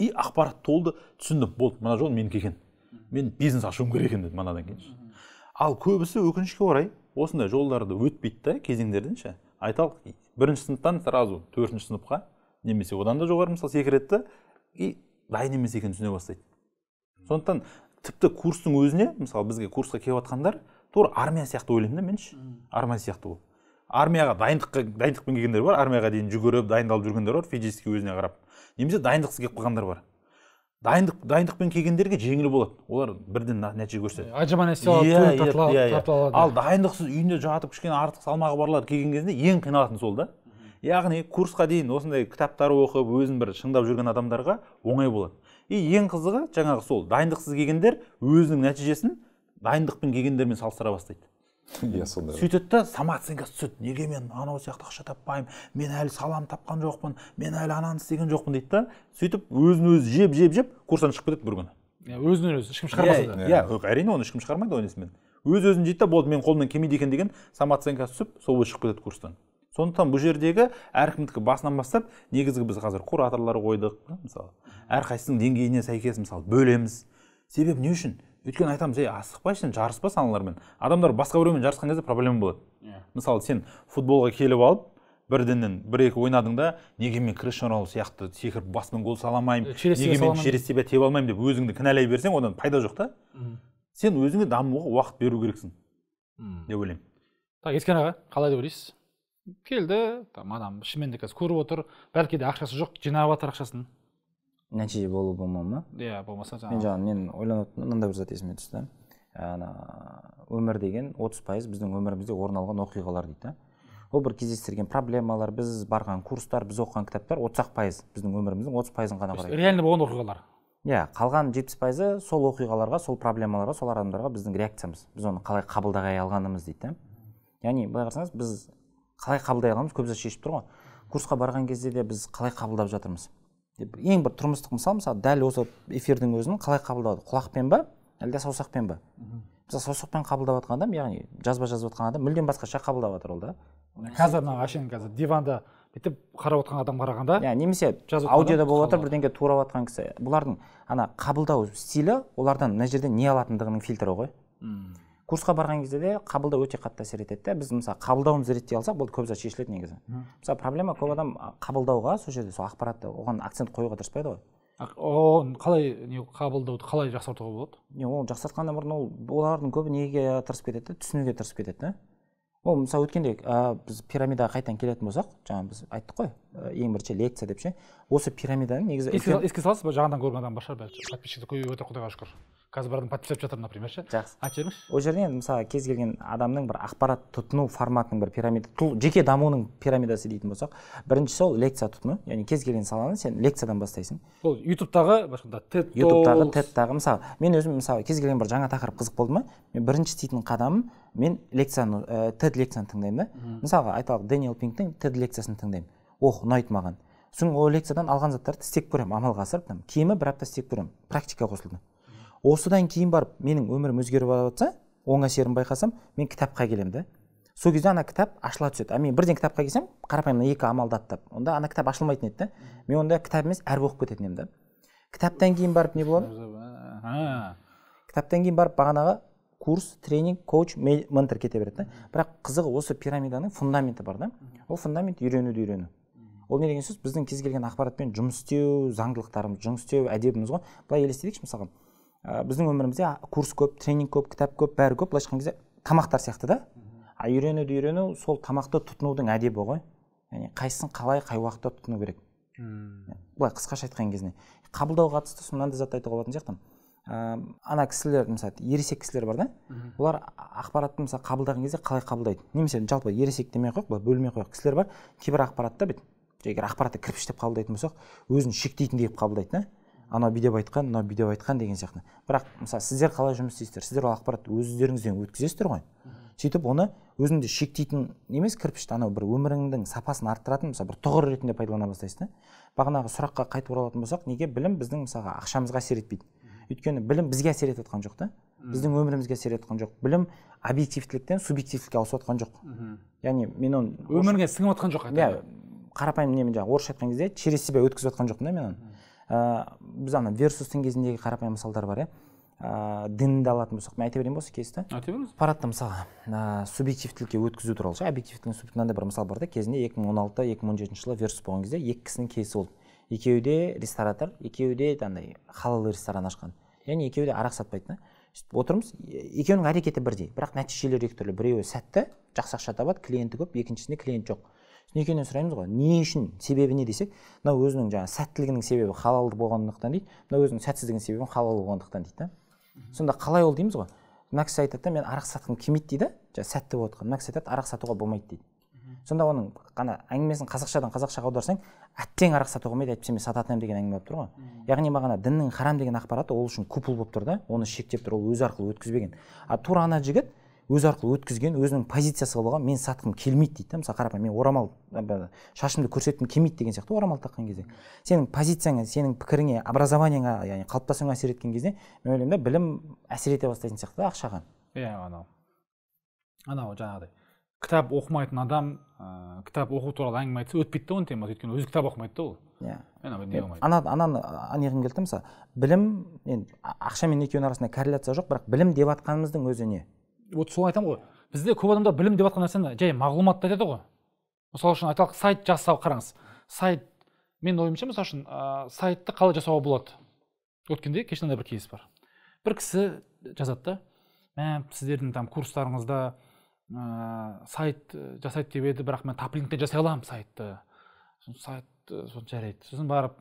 C: и ақпарат толды түсіндім болды мына жол менікі екен мен бизнес ашуым керек екен дедім мынадан кейін ал көбісі өкінішке орай осындай жолдарды өтпейді да кезеңдерден ше айталық бірінші сыныптан сразу төртінші сыныпқа немесе одан да жоғары мысалы секіреді и дайын емес екенін түсіне бастайды сондықтан тіпті курстың өзіне мысалы бізге курсқа келіп жатқандар тура армия сияқты ойлаймын да мен армия сияқты ол. армияға дайындыққа дайындықпен келгендер бар армияға дейін жүгіріп дайындалып жүргендер бар физически өзіне қарап немесе дайындықсыз келіп қалғандар бар дайындық дайындықпен келгендерге жеңіл болады олар бірден нәтиже көрсетеді ә, ажыма нәрсе иә, иә, иә, алады ал дайындықсыз үйінде жатып кішкене артық салмағы барлар келген кезде ең қиналатын сол да яғни курсқа дейін осындай кітаптар оқып өзін бір шыңдап жүрген адамдарға оңай болады и ең қызығы жаңағы сол дайындықсыз келгендер өзінің нәтижесін дайындықпен келгендермен салыстыра бастайды иә сондай сөйтеді да самооценкасы түседі неге мен анау сияқты ақша таппаймын мен әлі салам тапқан жоқпын мен әлі ананы істеген жоқпын дейді да сөйтіп өзін өзі жеп жеп жеп курстан шығып кетеді бір күні
A: иә, өзі ешкім шығармаса иә, да
C: иә әрине оны ешкім шығармайды ол несімен өз өзін жейді да болды менің қолымнан келмейді екен деген самооценкасы түсіп сол бойы шығып кетеді курстан сондықтан бұл жердегі әркімдікі басынан бастап негізгі біз қазір кураторлар қойдық мысалы әрқайсысының деңгейіне сәйкес мысалы бөлеміз себебі не үшін өйткені айтамыз ей асықпайшы сен жарыспа саналармен адамдар басқа біреумен жарысқан кезде проблема болады yeah. Иә. мысалы сен футболға келіп алып бірденнен бір екі ойнадың да неге мен кришнароналду сияқты секіріп баспен гол сала алмаймын э, неге мен через себя тебе алмаймын деп өзіңді кінәлай берсең одан пайда жоқ та сен өзіңе дамуға уақыт беру керексің
A: mm. деп ойлаймын так ескен аға қалай деп ойлайсыз келді там адам шынымен де қазір көріп отыр бәлки де ақшасы жоқ жинап жатыр ақшасын
D: нәтиже болуы болмау ма
A: иә болмаса жаңағы мен жаңағы
D: мен ойланып мынандай бір зат есіме түсті ана өмір деген отыз пайыз біздің өмірімізде орын алған оқиғалар дейді да ол бір кездестірген проблемалар біз барған курстар біз оқыған кітаптар отыз ақ пайыз біздің өміріміздің отыз пайызын ғана құрайды
A: реально болған оқиғалар
D: иә қалған жетпіс пайызы сол оқиғаларға сол проблемаларға сол адамдарға біздің реакциямыз біз оны қалай қабылдай алғанымыз дейді да яғни былай қарасаңыз біз қалай қабылдай аламыз көп зат шешіп тұр ғой курсқа барған кезде де біз қалай қабылдап жатырмыз деп ең бір тұрмыстық мысал мысалы дәл осы эфирдің өзін қалай қабылдады құлақпен ба әлде саусақпен ба мысалы саусақпен қабылдап жатқан адам яғни жазба жазып жатқан адам мүлдем басқаша қабылдап жатыр ол да қазір мына әшейін қазір диванда бүйтіп қарап отырған адам қарағанда иә немесе аудиода болып жатыр бірдеңе турап жатқан кісі бұлардың ана қабылдау стилі олардан мына жерде не алатындығының фильтрі ғой мм курсқа барған кезде де қабылдау өте қатты әсер етеді да біз мысалы қабылдауымызды реттей алсақ болды көп зат шешіледі негізі мысалы проблема көп адам қабылдауға сол жерде сол ақпаратты оған акцент қоюға тырыспайды ғой оған қалай не қабылдауды қалай жақсартуға болады не оны жақсартқаннан бұрын ол олардың көбі неге тырысып кетеді да түсінуге тырысып кетеді да ол мысалы өткенде ә, біз пирамидаға қайтадан келетін болсақ жаңа біз айттық қой ең бірінші лекция деп ше осы пирамиданың негізі еске
A: саласыз ба жаңадан көрген адам бар шығар подписчиктер көбейіп отыр құдайға шүкір қазір бір адам етіп жатыр например ше жақсы
D: айтып жіберіңізші ол жерде енді мысалы кез келген адамның бір ақпарат тұтыну форматының бір пирамида жеке дамуының пирамидасы дейтін болсақ біріншісі ол лекция тұтыну яғни кез келген саланы сен лекциядан бастайсың
A: ол ютубтағы былайша тед ютубтағы
D: тедтағы мысалы мен өзім мысалы кез келген бір жаңа тақырып қызық болды ма мен бірінші істейтін қадамым мен лекцияны ә, э, тед лекцияны тыңдаймын да мысалға айталық дэниел пинктің тед лекциясын тыңдаймын ох ұнайды маған сосын ол лекциядан алған заттарды істеп көремін амалға асырып там кемі бір апта істеп көремін практика қосылды осыдан кейін барып менің өмірім өзгеріп жатса оң әсерін байқасам мен кітапқа келемін да сол кезде ана кітап ашыла түседі а мен бірден кітапқа келсем қарапайым екі амалды аттап онда ана кітап ашылмайтын еді да мен онда кітап емес әріп оқып кететін едім да кітаптан кейін барып не болады кітаптан кейін барып бағанағы курс тренинг коуч ментор кете береді да бірақ қызығы осы пирамиданың фундаменті бар да ол фундамент үйренуді үйрену ол не деген сөз біздің кез келген ақпаратпен жұмыс істеу заңдылықтарымыз жұмыс істеу әдебіміз ғой былай елестетейікші мысалға ә, біздің өмірімізде курс көп тренинг көп кітап көп бәрі көп былайша айтқан кезде тамақтар сияқты да а үйренуді үйрену сол тамақты тұтынудың әдебі ғой яғни қайсысын қалай қай уақытта тұтыну керек былай қысқаша айтқан кезде қабылдауға қатысты мынандай затты айтуға болатын сияқты ә, э, ана кісілер мысалы ересек кісілер бар да олар ақпаратты мысалы қабылдаған кезде қалай қабылдайды немесе жалпы ересек демей ақ қояйық былай бөлмей ақ қояйық кісілер бар кейбір ақпаратты бүйтіп егер ақпаратты кірпіштеп қабылдайтын болсақ өзін шектейтіндей қылып қабылдайды да анау бүйдеп айтқан мынау бүйдеп айтқан деген сияқты бірақ мысалы сіздер қалай жұмыс істейсіздер сіздер ол ақпаратты өздеріңізден өткізесіздер ғой сөйтіп оны өзіңді шектейтін емес кірпішті анау бір өміріңнің сапасын арттыратын мысалы бір тұғыр ретінде пайдалана бастайсыз да бағанағы сұраққа қайтып оралатын болсақ неге білім біздің мысалға ақшамызға әсер етпейді өйткені білім бізге әсер етіп жатқан жоқ та біздің өмірімізге әсер етіп жоқ білім объективтіліктен субъективтілікке ауысып жатқан жоқ яғни мен оны өміріңе сіңіп жатқан жоқ иә қарапайым немен жаңағы орысша айтқан кезде через себя өткізіп жатқан жоқпын да мен оны ә, біз ана версустың кезіндегі қарапайым мысалдар бар иә ә, дінді алатын болсақ мен айта берейін ба осы кейсті айта беріңіз парадта мысалға ә, э, субъективтілікке өткізу туралы ше объективтілік мынандай бір мысал бар да кезінде 2016 жетінші жылы версус болған кезде екі кісінің кейсі болды екеуі де ресторатор екеуі де андай халал ресторан ашқан яғни екеуі де арақ сатпайды да сөйтіп отырмыз екеуінің әрекеті бірдей бірақ нәтижелері екі түрлі біреуі сәтті жақсы ақша табады клиенті көп екіншісінде клиент жоқ некеден сұраймыз ғой не үшін себебі не десек мынау өзінің жаңағы сәттілігінің себебі халалды болғандықтан дейді мынау өзінің сәтсіздігінің себебі халал болғандықтан дейді да сонда қалай ол дейміз ғой мына кісі айтады да мен арақ сатқым келмейді дейді жаңа сәтті болып жатқан мына кісі айтады арақ сатуға болмайды дейді сонда оның қана әңгімесін қазақшадан қазақшаға аударсаң әттең арақ сатуға болмайды әйтпесе мен сататын едім деген әңгіме болып тұр ғой яғни бағана діннің харам деген ақпараты ол үшін купол болып тұр да оны шектеп тұр ол өзі арқылы өткізбеген а тура ана жігіт өз арқылы өткізген өзінің позициясы болған мен сатқым келмейді дейді да мысалы қарапайым мен орамал шашымды көрсеткім келмейді деген сияқты орамал таққан кезде сенің позицияңа сенің пікіріңе образованияңа яғни қалыптасуыңа әсер еткен кезде мен ойлаймын да білім әсер ете бастайтын сияқты да ақшаға
A: иә анау анау жаңағыдай кітап оқымайтын адам кітап оқу туралы әңгіме айтса өтпейді да оның темасы өйткені өзі кітап оқымайды да ол иә
D: ана ананы анеғім келді мысалы білім енді ақша мен екеуінің арасында корреляция жоқ бірақ білім деп жатқанымыздың өзі не
A: вот соны айтамын ғой бізде көп адамдар білім деп жатқан нәрсені жай деп айтады ғой мысалы үшін айталық сайт жасау қараңыз сайт мен ойымша мысалы үшін ә, сайтты қалай жасауға болады өткенде кеше бір кейс бар бір кісі жазады да мә сіздердің там курстарыңызда ә, сайт жасайды деп еді бірақ мен таплинктен жасай аламын сайтты сайт сосын жарайды сосын барып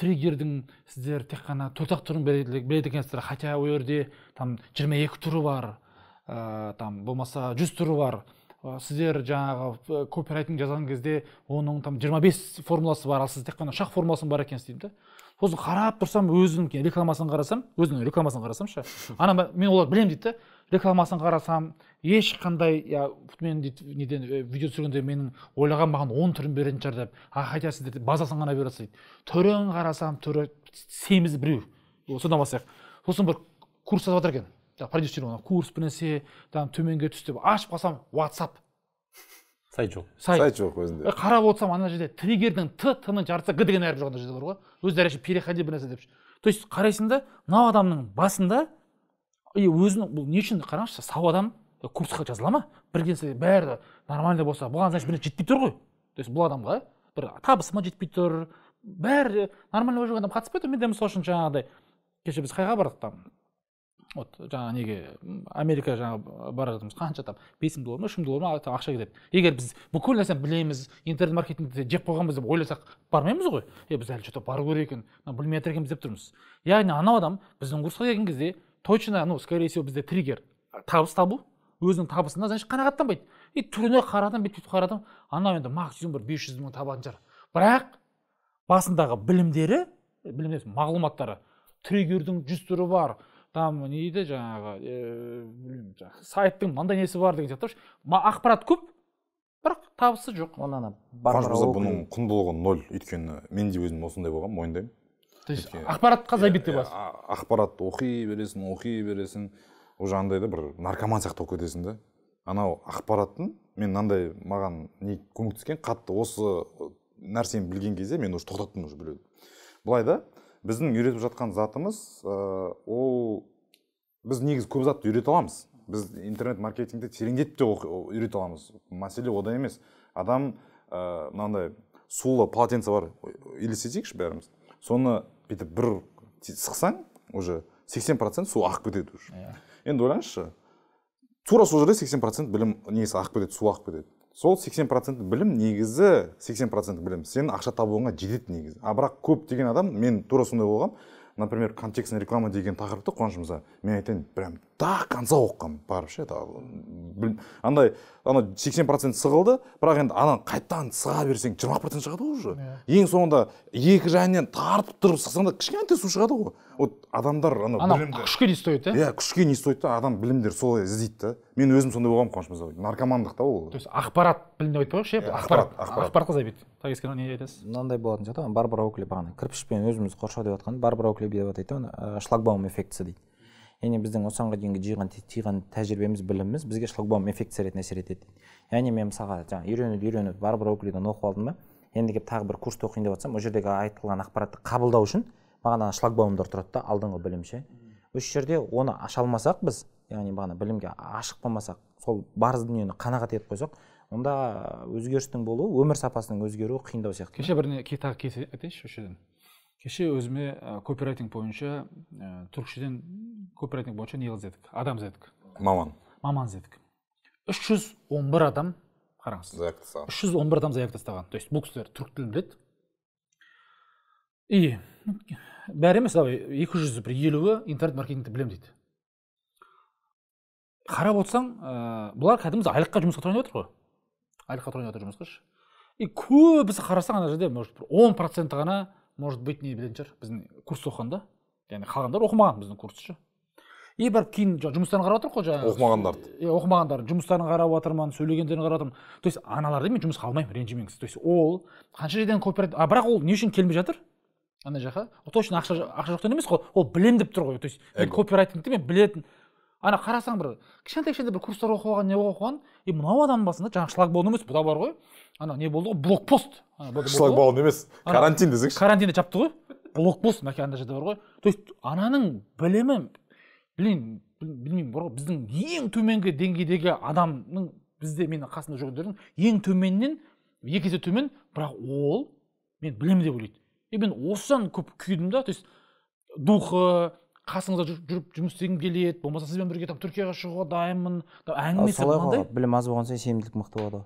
A: триггердің сіздер тек қана төрт ақ түрін біледі екенсіздер хотя ол жерде там жиырма екі түрі бар ә, там болмаса жүз түрі бар ә, сіздер жаңағы э, копирайтинг жазған кезде оның там 25 формуласы бар ал сіз тек қана шақ формуласы бар екенсіз деймін да сосын қарап тұрсам өзінің рекламасын қарасам өзінің рекламасын қарасам ше ана мен олар білемін дейді да рекламасын қарасам ешқандай я, мен дейді неден видео түсіргенде менің ойлаған маған он түрін беретін шығар деп а хотя сіздер базасын ғана бере дейді түрін қарасам түрі семіз біреу содан бастайық сосын бір курс жазып жатыр екен продюсирование курс бірнәрсе там төменге түс деп ашып қалсам ватсап сайт жоқ сайт сайт жоқ өзінде э, қарап отырсам ана жерде триггердің т ның жартысы г деген әріп жоқ ана жерде бар ғой өзі дәреше переходи бір нәрсе деп то есть қарайсың да мынау адамның басында и өзінің бұл не үшін қараңызшы сау адам э, курсқа жазыла ма бірден бәрі нормально болса бұған значит бірнәрсе жетпей тұр ғой то есть бұл адамға бір табысы ма жетпей тұр бәрі нормально болып жүрген адам қатыспай тұр менде мысалы үшін жаңағыдай кеше біз қайға бардық там вот жаңа неге америка жаңағы бара жатырмыз қанша там бес мың доллар ма үш мың доллар ма ақша кетеді егер біз бүкіл нәрсені білеміз интернет маркетингті жеп қойғанбыз деп ойласақ бармаймыз ғой е біз әлі что то бару керек екен білмей жатыр екенбіз деп тұрмыз яғни анау адам біздің курсқа келген кезде точно ну скорее всего бізде триггер табыс табу өзінің табысына значит қанағаттанбайды и түріне қарадым бүйтіп бүйтіп қарадым анау енді максимум бір бес жүз мың табатын шығар бірақ басындағы білімдері білімдер мағлұматтары триггердің жүз түрі бар там не дейді жаңағы білмеймін жаңағы сайттың мынандай несі бар деген сияқты ақпарат көп бірақ табысы жоқ
D: оны ана қуаныш мырза бұның
B: құндылығы ноль өйткені мен де өзім осындай болғанмын мойындаймын
D: то есть ақпаратқа забитый
A: боласың
B: ақпаратты оқи бересің оқи бересің уже андай да бір наркоман сияқты болып кетесің да анау ақпараттың мен мынандай маған не көмектескен қатты осы нәрсені білген кезде мен уже тоқтаттым уже біреуді былай да біздің үйретіп жатқан затымыз э, ол біз негізі көп затты үйрете аламыз біз интернет маркетингті тереңдетіп те үйрете аламыз мәселе ода емес адам ә, мынандай сулы полотенце бар елестетейікші бәріміз соны бүйтіп бір сықсаң уже 80% су ағып кетеді уже yeah. Иә. енді ойлаңызшы тура сол жерде 80% білім несі ағып кетеді су ағып кетеді сол 80% білім негізі 80% білім сенің ақша табуыңа жетеді негізі а бірақ деген адам мен тура сондай болғанмын например контекстная реклама деген тақырыпты қуаныш мырза мен айтайын прям до конца оқығанмын барып ше андай ана сексен процент сығылды бірақ енді ананы қайтадан сыға берсең жиырма процент шығады ғой уже иә. ең соңында екі жағынан тартып тұрып сықсаң да кішкентай су шығады ғой вот адамдар ана ана күшке не стоит иә иә күшке не стоит та адам білімдер солай іздейді да мен өзім сондай болғанмын қуаныш мырза наркомандық та ол то есть ақпарат білім деп айтпай ақ ше иә, ақпарат ақпаратқа
D: забит тагескеновна не айтасыз мынандай болатын сияқты барбара окли бағана кірпішпен өзіміз қоршау деп жатқан барбара окли деп атайды ана шлагбаум эффектісі дейді яғни біздің осыған дейінгі жиған тиған тәжірибеміз біліміміз бізге шлагбаум инфекция ретінде әсер етеді яғни мен мысалға жаңағы үйреніп үйреніп барбара окридан оқып алдым ба енді келіп тағы бір курсты оқиын деп жатсам ол жердегі айтылған ақпаратты қабылдау үшін бағана шлагбаумдар тұрады да алдыңғы білім ше осы жерде оны аша алмасақ біз яғни бағана білімге ашық болмасақ сол бар дүниені қанағат етіп қойсақ онда өзгерістің болуы өмір сапасының өзгеруі қиындау сияқты кеше
A: бір тағы кесе айтайыншы осы жерден кеше өзіме ә, копирайтинг бойынша ә, түркшеден копирайтинг бойынша не іздедік адам іздедік маман маман іздедік үш жүз он бір адам қараңыз заявка тастаған үш жүз он бір адам заявка тастаған то есть бұл кісілер түрік тілін біледі и бәрі емес давай екі жүз бір елуі интернет маркетингті білемін дейді қарап отырсаң ә, бұлар кәдімгі айлыққа жұмысқа тұрайын деп жатыр ғой айлыққа деп жатыр жұмысқашы и көбісі қарасаң ана жерде может бір он проценті ғана может быть не білетін шығар біздің курс оқыған яғни қалғандар оқымаған біздің курсты ше и барып кейін жұмыстарын қарап жатырмық қой жаңағы оқымағандарды иә оқымағандардың жұмыстарын қарап жатырмын сөйлегендерін қарап жатырмын то есть аналарды мен жұмысқа алмаймын ренжімеңіз то есть ол қанша жерден кооператив а бірақ ол не үшін келмей жатыр ана жаққа точно ақша ақша жоқтан емес қой ол білемін деп тұр ғой то есть мен копирайтингті мен білетін ана қарасаң бір кішкентай кішкентай бір курстар оқып алған не оқып алған и мынау адамның басында жаңағы шлагбаум емес бұда бар ғой ана не болды ғой блокпост шлагбаум емес карантин десеңші карантинде жапты ғой блокпост мәке ана жерде бар ғой то есть ананың білімі блин білмеймін бар ғой біздің ең төменгі деңгейдегі адамның бізде менің қасымда жүргендердің ең төменнен екі есе төмен бірақ ол мен білемін деп ойлайды и мен осыдан көп күйдім да то есть духы қасыңызда жүріп жұмыс істегім келеді болмаса сізбен бірге там түркияға шығуға
D: дайынмын әңгіме солай ғой білім аз болған сайын сенімділік мықты болады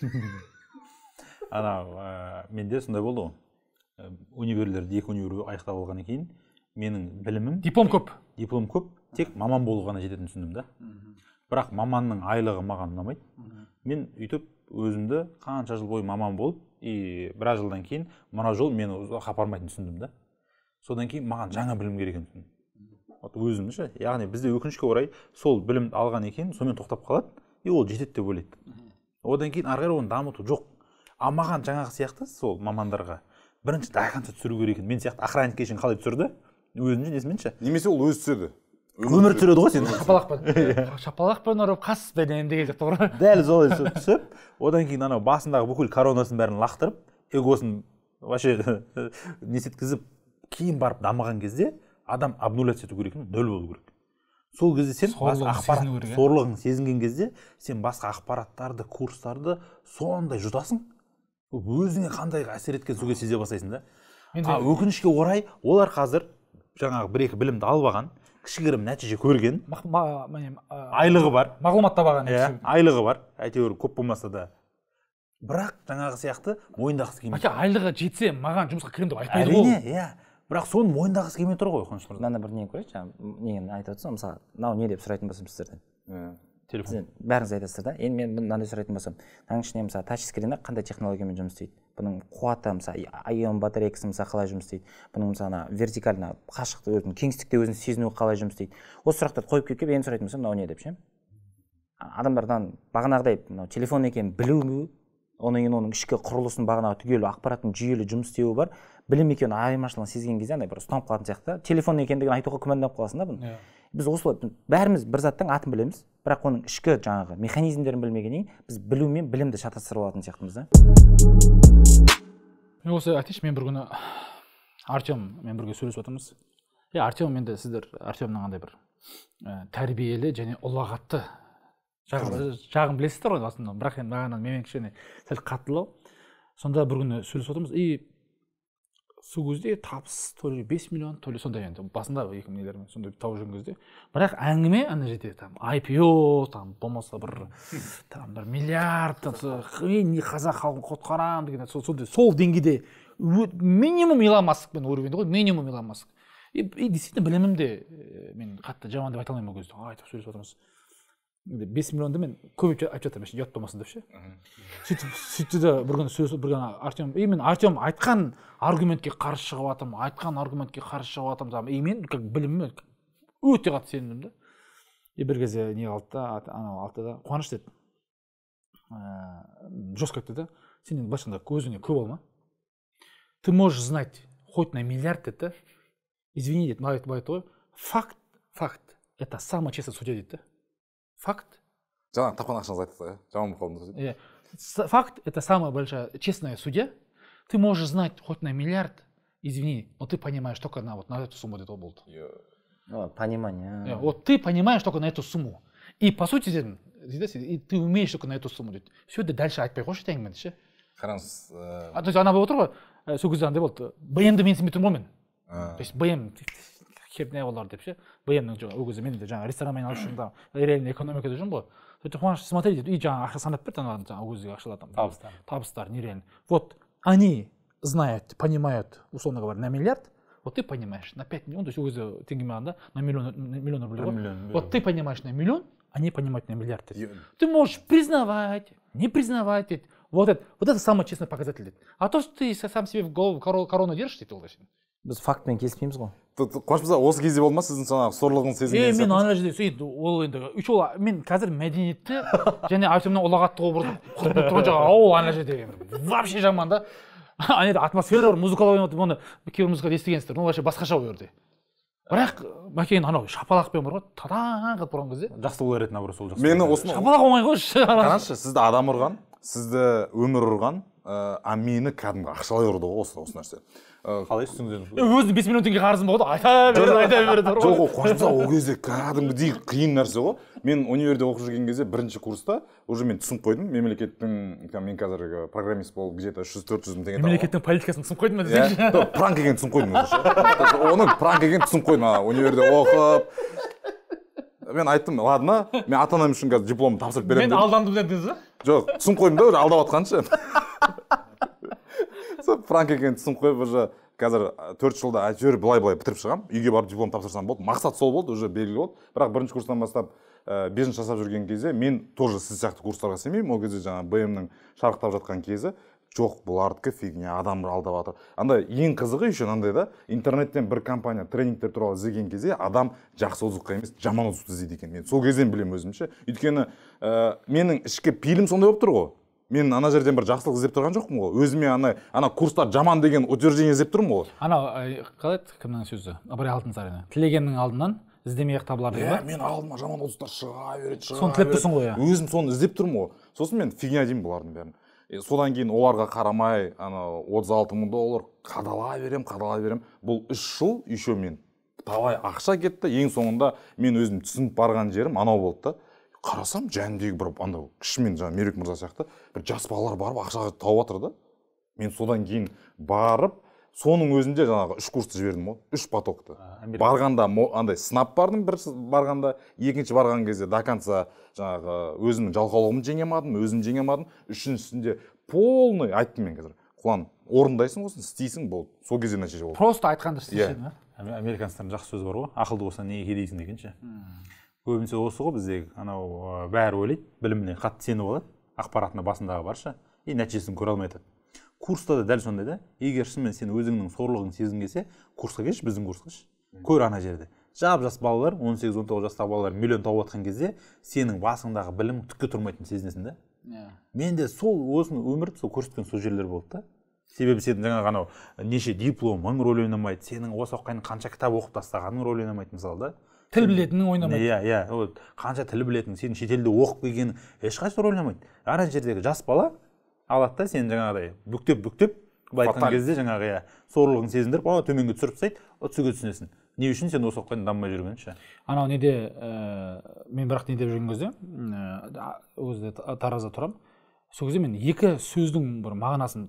D: ғой
C: <laughs> анау э, менде сондай болды ғой э, универлерді екі универ аяқтап алғаннан кейін менің білімім диплом көп диплом көп тек маман болу ғана жететінін түсіндім да бірақ маманның айлығы маған ұнамайды мен өйтіп өзімді қанша жыл бойы маман болып и біраз жылдан кейін мына жол мені ұзаққа апармайтынын түсіндім да содан кейін маған жаңа білім керек екенін түсіндім вот өзім ше яғни бізде өкінішке орай сол білімді алған екен сонымен тоқтап қалады и ол жетеді деп ойлайды одан кейін ары қарай оны дамыту жоқ ал маған жаңағы сияқты сол мамандарға бірінші до конца түсіру керек екен мен сияқты охранникке шейін қалай түсірді өзімше несімен ше немесе ол өзі түседі өмір түсіреді ғой сен шапалақпен
A: шапалақпен ұрып қасыппен деген сияқты ғой
C: дәл солай түсіп одан кейін анау басындағы бүкіл коронасын бәрін лақтырып эгосын вообще <laughs> несеткізіп кейін барып дамыған кезде адам обнуляться ету керек нөл болу керек сол кезде сен ақпарат сорлығын сезінген кезде сен басқа ақпараттарды курстарды сондай жұтасың өзіңе қандай әсер еткен сол кезде сезе бастайсың да
A: а өкінішке
C: орай олар қазір жаңағы бір екі білімді алып алған кішігірім нәтиже көрген
A: айлығы бар мағлұмат табаған иә
C: айлығы бар әйтеуір көп болмаса да
A: бірақ жаңағы сияқты мойындағысы келмейді айлығы жетсе маған жұмысқа кіремін деп айтпайды ғой әрине
D: иә бірақ соны мойындағысы келмей тұр ғой қуаныш мырза мынандай бір не көрейік жаңағы нені айтып отырсыз ғой мысалы мынау не деп сұрайтын болсам сіздерден ә, телефон бәріңіз айтасыздар да енді мен мынандай сұрайтын болсам мынаның ішіне мысалы тачскрин қандай технологиямен жұмыс істейді бұның қуаты мысалы айон батарейкасы мысалы қалай жұмыс істейді бұның мысалы ана вертикально қашықтық өзінің кеңістікте өзін сезінуі қалай жұмыс істейді осы сұрақтарды қойып кетіп енді сұрайтын болсам мынау не деп ше адамдардан бағанағыдай мынау телефон екенін білу одан кейін оның ішкі құрылысын бағанағы түгел ақпараттың жүйелі жұмыс істеуі бар білім екеуінің айырмашылығын сезген кезде андай бір ұстанып қалатын сияқты телефон екендігін айтуға күмәнданып қаласың да бұны иә. біз осылай бәріміз бір заттың атын білеміз бірақ оның ішкі жаңағы механизмдерін білмегеннен кейін біз білу мен білімді шатастырып алатын сияқтымыз да
A: мен осы айтайыншы мен бір күні артеммен бірге сөйлесіп отырмыз иә артем енді сіздер артемнің андай бір э, тәрбиелі және ұлағатты жағын білесіздер ғой басында бірақ енді бағана менімен кішкене сәл қаттылау сонда бір күні сөйлесіп отырмыз и сол кезде табыс то ли бес миллион то ли сондай енді басында екі мың нелермен сондай тауып жүрген кезде бірақ әңгіме ана жерде там айпио там болмаса бір там бір миллиард мен қазақ халқын құтқарамын деген сондай сол деңгейде минимум илон маскпен уровеньде ғой минимум илон маск и действительно білімім де э, мен қатты жаман деп айта алмаймын ол кезде айтып сөйлесіп отырмыз бес миллионды мен көп айтып жатырмын ұят болмасын деп ше сөйтіп сөйтті да бір күні сөз бір күні артем и мен артем айтқан аргументке қарсы шығып жатырмын айтқан аргументке қарсы шығып жатырмын и мен как біліміме өте қатты сенімдімін да и бір кезде не қалды да анау алды да қуаныш деді ыыы ә, жестко айтты да сен енді былайша көзіңе көп алма ты можешь знать хоть на миллиард деді да извини деді былай айтты ғой факт факт это самый честный судья дейді да факт
B: жаңағы тапқан ақшаңызды айтты ғой жаман болып қалдым
A: иә факт это самая большая честная судья ты можешь знать хоть на миллиард извини но ты понимаешь только на вот на эту сумму это ғой болды
D: понимание а. э, вот
A: ты понимаешь только на эту сумму и по сути дедім дейді и ты умеешь только на эту сумму дейді все дальше айтпай қойшы әңгімені ше қараңыз то есть ана болып отыр ғой сол кезде андай болды бмді мен сенбей тұрмын ғой мен то есть бм не олар деп ше бмнің ол кезде мен де жаңағы ресторанмен айналысып <coughs> реальный экономикада жүрмін ғой сөйтіп қуаныш смотри дейді и жаңағы ақша санап берді ана жаңағы ол кездегі ақшалар там табыстар табыстар нереально вот они знают понимают условно говоря на миллиард вот ты понимаешь на пять миллион то есть ол кезде теңгемен алғанда на миллион миллион рублей ғой вот ты понимаешь на миллион они понимают на миллиард дейді ты можешь признавать не признавать дейді вот это вот это самый честный показатель дейді а то что ты сам себе в голову корону держишь дейді ол
D: біз фактпен келіспейміз
A: ғой
B: қуаныш мырза осы кезде болды ма сіздің жаңағы сорлығыңыз сезінген мен
A: ана жерде сөйтіп ол енді еще мен қазір мәдениетті және айтымнан ұлағатты құрып тұрған жоқ ана жерде вообще жаман да ана жерде атмосфера бар музыкалар ойнап отыр оны кейбір музыка естігенсіздер ну вообще басқаша ол жерде бірақ мәкең анау шапалақпен бар ғой тадан қылып бұрған кезде жақсы болар еді наоборот сол жақсы мені осы шапалақ
B: оңай ғой қараңызшы сізді адам ұрған сізді өмір ұрған ә, а мені кәдімгі ақшалай ұрды ғой осы осы нәрсе э, қалай е э,
A: өзім бес миллион теңге қарызым болды айта береді айта береді жоқ ол мырза ол кезде
B: кәдімгідей қиын нәрсе ғой мен универде оқып жүрген кезде бірінші курста уже мен түсініп қойдым мемлекеттің мен қазіргі программист болып где то үш жүз төрт жүз мың теңге мемлекеттің
A: политикасын түсініп қойдым ба иә, десеңші жоқ
B: пранк екенін түсініп
A: қойдым
B: оның пранк екенін түсініп қойдым ана универде оқып <laughs> мен айттым ладно мен ата анам үшін қазір дипломды тапсырып беремін мен алдандым дедіңіз ба жоқ түсініп қойдым да уже алдап жатқанын ше франк екенін түсініп қойып уже қазір төрт жылда әйтеуір былай былай бітіріп шығамын үйге барып диплом тапсырсам болды мақсат сол болды уже белгілі болды бірақ бірінші курстан бастап ә, бизнес жасап жүрген кезде мен тоже сіз сияқты курстарға сенбеймін ол кезде жаңағы бм ның шарықтап жатқан кезі жоқ бұлардікі фигня адамды алдап жатыр андай ең қызығы еще мынандай да интернеттен бір компания тренингтер туралы іздеген кезде адам жақсы озыққа емес жаман озықты іздейді екен мен сол кезден білемін өзім ше өйткені ә, менің ішкі пейілім сондай болып тұр ғой мен ана жерден бір жақсылық іздеп тұрған жоқпын ғой өзіме ана ана курстар жаман деген утверждение іздеп тұрмын ғой
A: анау э, қалай еді кімнің сөзі ыбырай алтынсарин тілегеннің алдынан іздемей ақ табылар деген иә мен алдыма
B: жаман озықтар шыға
A: береді шыға соны тілеп тұрсың ғой иә
B: өзім соны іздеп тұрмын ғой сосын мен фигня деймін бұлардың бәрін содан кейін оларға қарамай анау отыз алты мың доллар қадала берем қадала берем бұл үш жыл еще мен талай ақша кетті ең соңында мен өзім түсініп барған жерім анау болды да қарасам жанымдегі бір анау кішімен жаңағы мерек мырза сияқты бір жас балалар барып ақша тауып жатыр да мен содан кейін барып соның өзінде жаңағы үш курсты жібердім ғой үш потокты барғанда андай сынап бардым бір барғанда екінші барған кезде до конца жаңағы өзімнің жалқаулығымды жеңе алмадым өзім жеңе алмадым үшіншісінде полный айттым мен қазір құлан орындайсың осыны істейсің болды сол кезде нәтиже болды просто айтқанды yeah.
C: иә американстардың жақсы сөзі бар ғой ақылды болса неге кедейсің деген ше көбінесе осы ғой біздегі анау бәрі ойлайды біліміне қатты сеніп алады ақпаратына басындағы бар ше и нәтижесін көре алмай жатады курста да дәл сондай да егер шынымен сен өзіңнің сорлығыңды сезгің келсе курсқа келші біздің курсқа ше көр ана жерде жап жас балалар 18-19 жастағы балалар миллион тауып жатқан кезде сенің басыңдағы білім түкке тұрмайтынын сезінесің да yeah. Иә. менде сол осыны өмір сол көрсеткен сол жерлер болды да себебі сенің жаңағы анау неше дипломың рөл ойнамайды сенің осы уақытқа қанша кітап оқып тастағаның рөл ойнамайды мысалы да
A: тіл білетінің ойнамайды иә
C: иә вот қанша тіл білетінің сен шетелде оқып келгенің ешқайсысы рөл ойнамайды ана жердегі жас бала алады да сені жаңағыдай бүктеп бүктеп былай айтқан кезде жаңағы иә сорлығын сезіндіріп а төменге түсіріп тастайды ұтсүге түсінесің не үшін сен осы дейін дамымай жүргенің ше
A: анау неде ә, мен бірақ не деп жүрген кезде э, ол өзі таразда тұрамын сол кезде мен екі сөздің бір мағынасын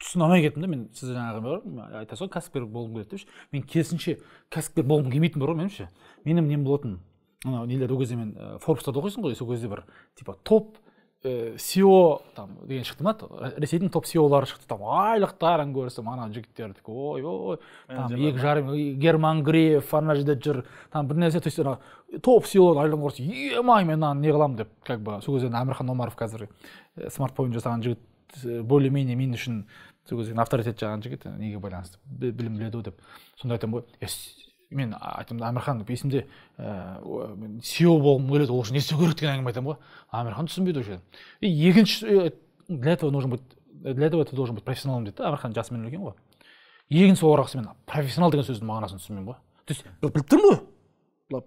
A: түсіне алмай кеттім да мен сіз жаңағы айтасыз ғой кәсіпкер болғым келеді деп мен керісінше кәсіпкер болғым келмейтін бар ғой меніңше менің нем болатын анау нелер ол кезде мен э, форбстарды оқисың ғой сол кезде бір типа топ ііі э, сео там деген шықты ма ресейдің топ сеолары шықты там айлықтарын көрсем ана жігіттердікі ой ой там екі жарым герман греф ана жерде жүр там бір нәрсе то есть ана топ сеолардың айлығын көрсе емай мен мынаны не қыламын деп как бы сол кезде әмірхан омаров қазір э, смартфон жасаған жігіт э, более менее мен үшін сол кезде авторитет жағын жігіт неге байланысты білім біледі ғой деп сонда айтамын ғой мен айтамын әмірхан есімде ііі э, мен сео болғым келеді ол үшін не істеу керек деген әңгіме айтамын ғой әмірхан түсінбейді ол жерде и екінші э, для этого нужно быть для этого ты должен быть профессионалом дейді да әмірхан жасымен үлкен ғой екінші орақсы мен профессионал деген сөздің мағынасын түсінбеймін ғой то есть біліп тұрмын ғой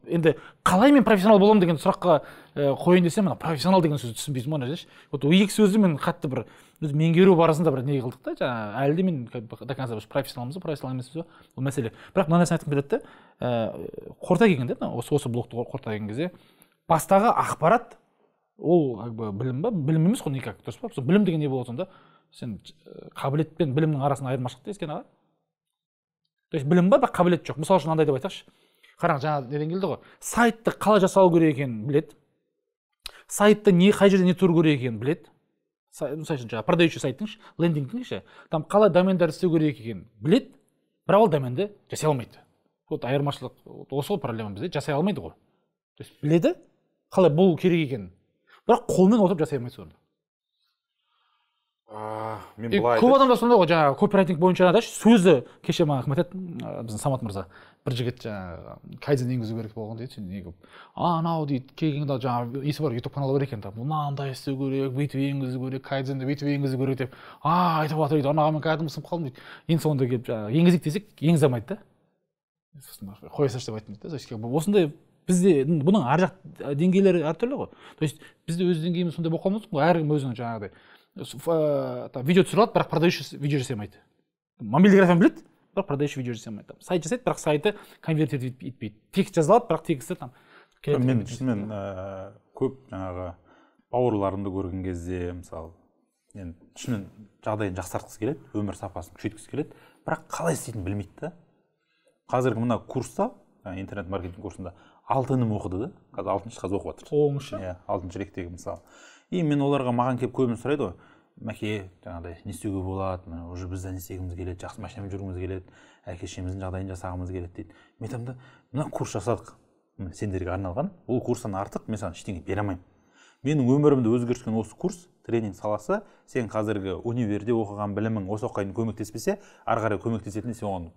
A: енді қалай мен профессионал боламын деген сұраққа қояйын десем мына профессионал деген сөзді түсінбейсің ғой ана вот екі сөзді мен қатты бір өзі меңгеру барысында бір не қылдық та жаңағы әлі де мен до конца біз профессионалмыз ба профессионал емеспіз ба ол мәселе бірақ мына нәрсені айтқым келеді да қорыта келген де осы осы блокты қорыта келген кезде бастағы ақпарат ол как бы білім ба білім емес қой никак дұрыс па сол білім деген не болады сонда сен қабілет пен білімнің арасында айырмашылық та ескен аға то есть білім бар бірақ қабілет жоқ мысалы үшін мынандай деп айтайықшы қараңыз жаңа неден келді ғой сайтты қалай жасау керек екенін біледі сайтты не қай жерде не тұру керек екенін біледі мысалы үшін жаңағы продающий сайттың лендингтің ше там қалай домендар істеу керек екенін біледі бірақ ол доменді жасай алмайды вот айырмашылық осы ғой проблема бізде жасай алмайды ғой то есть біледі қалай болу керек екенін бірақ қолмен отырып жасай алмайды соны
B: мен былай көп адамдар
A: сондай ғой жаңағы копирайтинг бойынша да сөзі кеше маған айтады біздің самат мырза бір жігіт жаңағы кайдзен енгізу керек болған дейді сен неге а анау дейді келгенде жаңағы есі бар ютуб каналы бар екен там мынандай істеу керек бүйтіп енгізу керек кайдзенді бүйтіп енгізу керек деп а айтып жатыр дейді анаған мен кәдімгі сынып қалдым дейді енді соңында келіп жаңағы енгізейік десек енгізе алмайды да сосын қоя салшы деп айттым дейді да осындай бізде бұның ар жақ деңгейлері әртүрлі ғой то есть бізде өз деңгейіміз сондай болып қалмадық ғой әркім өзінің жаңағыдай там видео түсіріп алады бірақ продающий видео жасамайды мобильді графиканы біледі бірақ продающий видео жасамайды там сайт жасайды бірақ сайты конверт етпейді текст алады бірақ тексті там мен шынымен э,
C: көп жаңағы бауырларымды көрген кезде мысалы енді шынымен жағдайын жақсартқысы келеді өмір сапасын күшейткісі келеді бірақ қалай істейтінін білмейді да қазіргі мына курста интернет маркетинг курсында алты інім оқыды да қазір алтыншы қазір оқып жатыр оңшы иә алтыншы ректегі мысалы и мен оларға маған келіп көбіне сұрайды ғой мәке жаңағыдай не істеуге болады міне уже біз де не істегіміз келеді жақсы машинамен жүргіміз келеді әке шешеміздің жағдайын жасағымыз келеді дейді мен айтамын да мына курс жасадық сендерге арналған ол курстан артық мен саған ештеңе бере алмаймын менің өмірімді өзгерткен осы курс тренинг саласы сен қазіргі универде оқыған білімің осы дейін көмектеспесе ары қарай көмектесетініне сен оған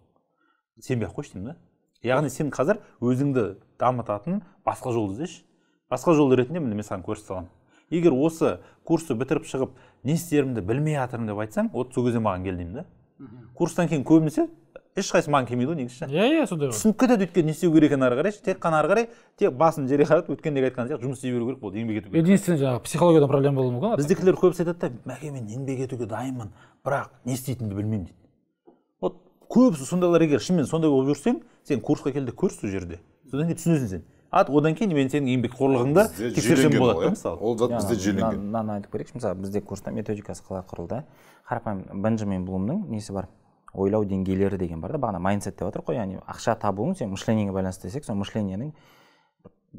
C: сенбей ақ қойшы деймін да яғни сен қазір өзіңді дамытатын басқа жолды іздеші басқа жол ретінде міне мен саған көрсете аламын егер осы курсты бітіріп шығып не істерімді білмей жатырмын деп айтсаң вот сол кезде маған кел деймін да курстан кейін көбінесе ешқайсысы маған келмейді ғой негізі иә иә сондай ғой түсініп кетеді өйткені не істеу керек екенін ары қарай тек қана ары қарай тек басын жерге қаратып өткендегі айтқан сияқты жұмыс істей беру керек болды еңбек ету
A: керек единственный жаңағы психологиядан проблема болуы мүмкін біздікілер көбісі айтады да мәке
C: мен еңбек етуге дайынмын бірақ не істейтінімді білмеймін дейді вот көбісі сондайлар егер шынымен сондай болып жүрсең сен курсқа кел де көр сол жерде содан кейін түсінесің сен ат одан кейін мен сенің еңбекқорлығыңды тексерсем болады да иә? мысалы ол зат бізде жүйеленген
D: мынаны айтып көрейікші мысалы бізде курста методикасы қалай құрылды қарапайым бенджамин блумның несі бар ойлау деңгейлері деген бар да бағана майндсет деп жатырмық қой яғни ақша табуың сен мышлениеге байланысты десек сол мышлениенің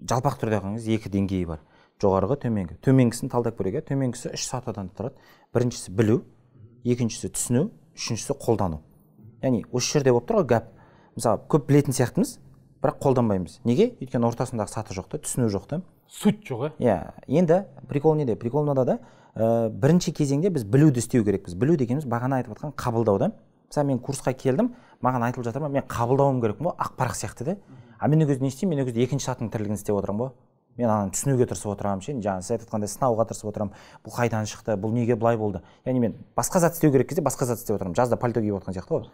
D: жалпақ түрде алған кезде екі деңгейі бар жоғарғы төменгі төменгісін талдап көрейік иә төменгісі үш сатыдан тұрады біріншісі білу екіншісі түсіну үшіншісі қолдану яғни осы жерде болып тұр ғой гәп мысалы көп білетін сияқтымыз бірақ қолданбаймыз неге өйткені ортасындағы саты жоқ та түсіну жоқ та суть жоқ иә иә енді прикол неде прикол мынада да ә, бірінші кезеңде біз білуді істеу керекпіз білу дегеніміз бағана айтып отқан қабылдау да мысалы мен курсқа келдім маған айтылып жатыр ма мен қабылдауым керекпін ғой парақ сияқты да а мен ол кезде не істеймін мен ол кезде екінші сатының тірлігін істеп отырамын ғой мен ананы түсінуге тырысып отырамын ше жаңағы сіз айтып жатқандай сынауға тырысып отырамын бұл қайдан шықты бұл неге былай болды яғни мен басқа зат істеу керек кезде басқа зат істеп отырамын жазда пальто киіп отырған сияқты ғой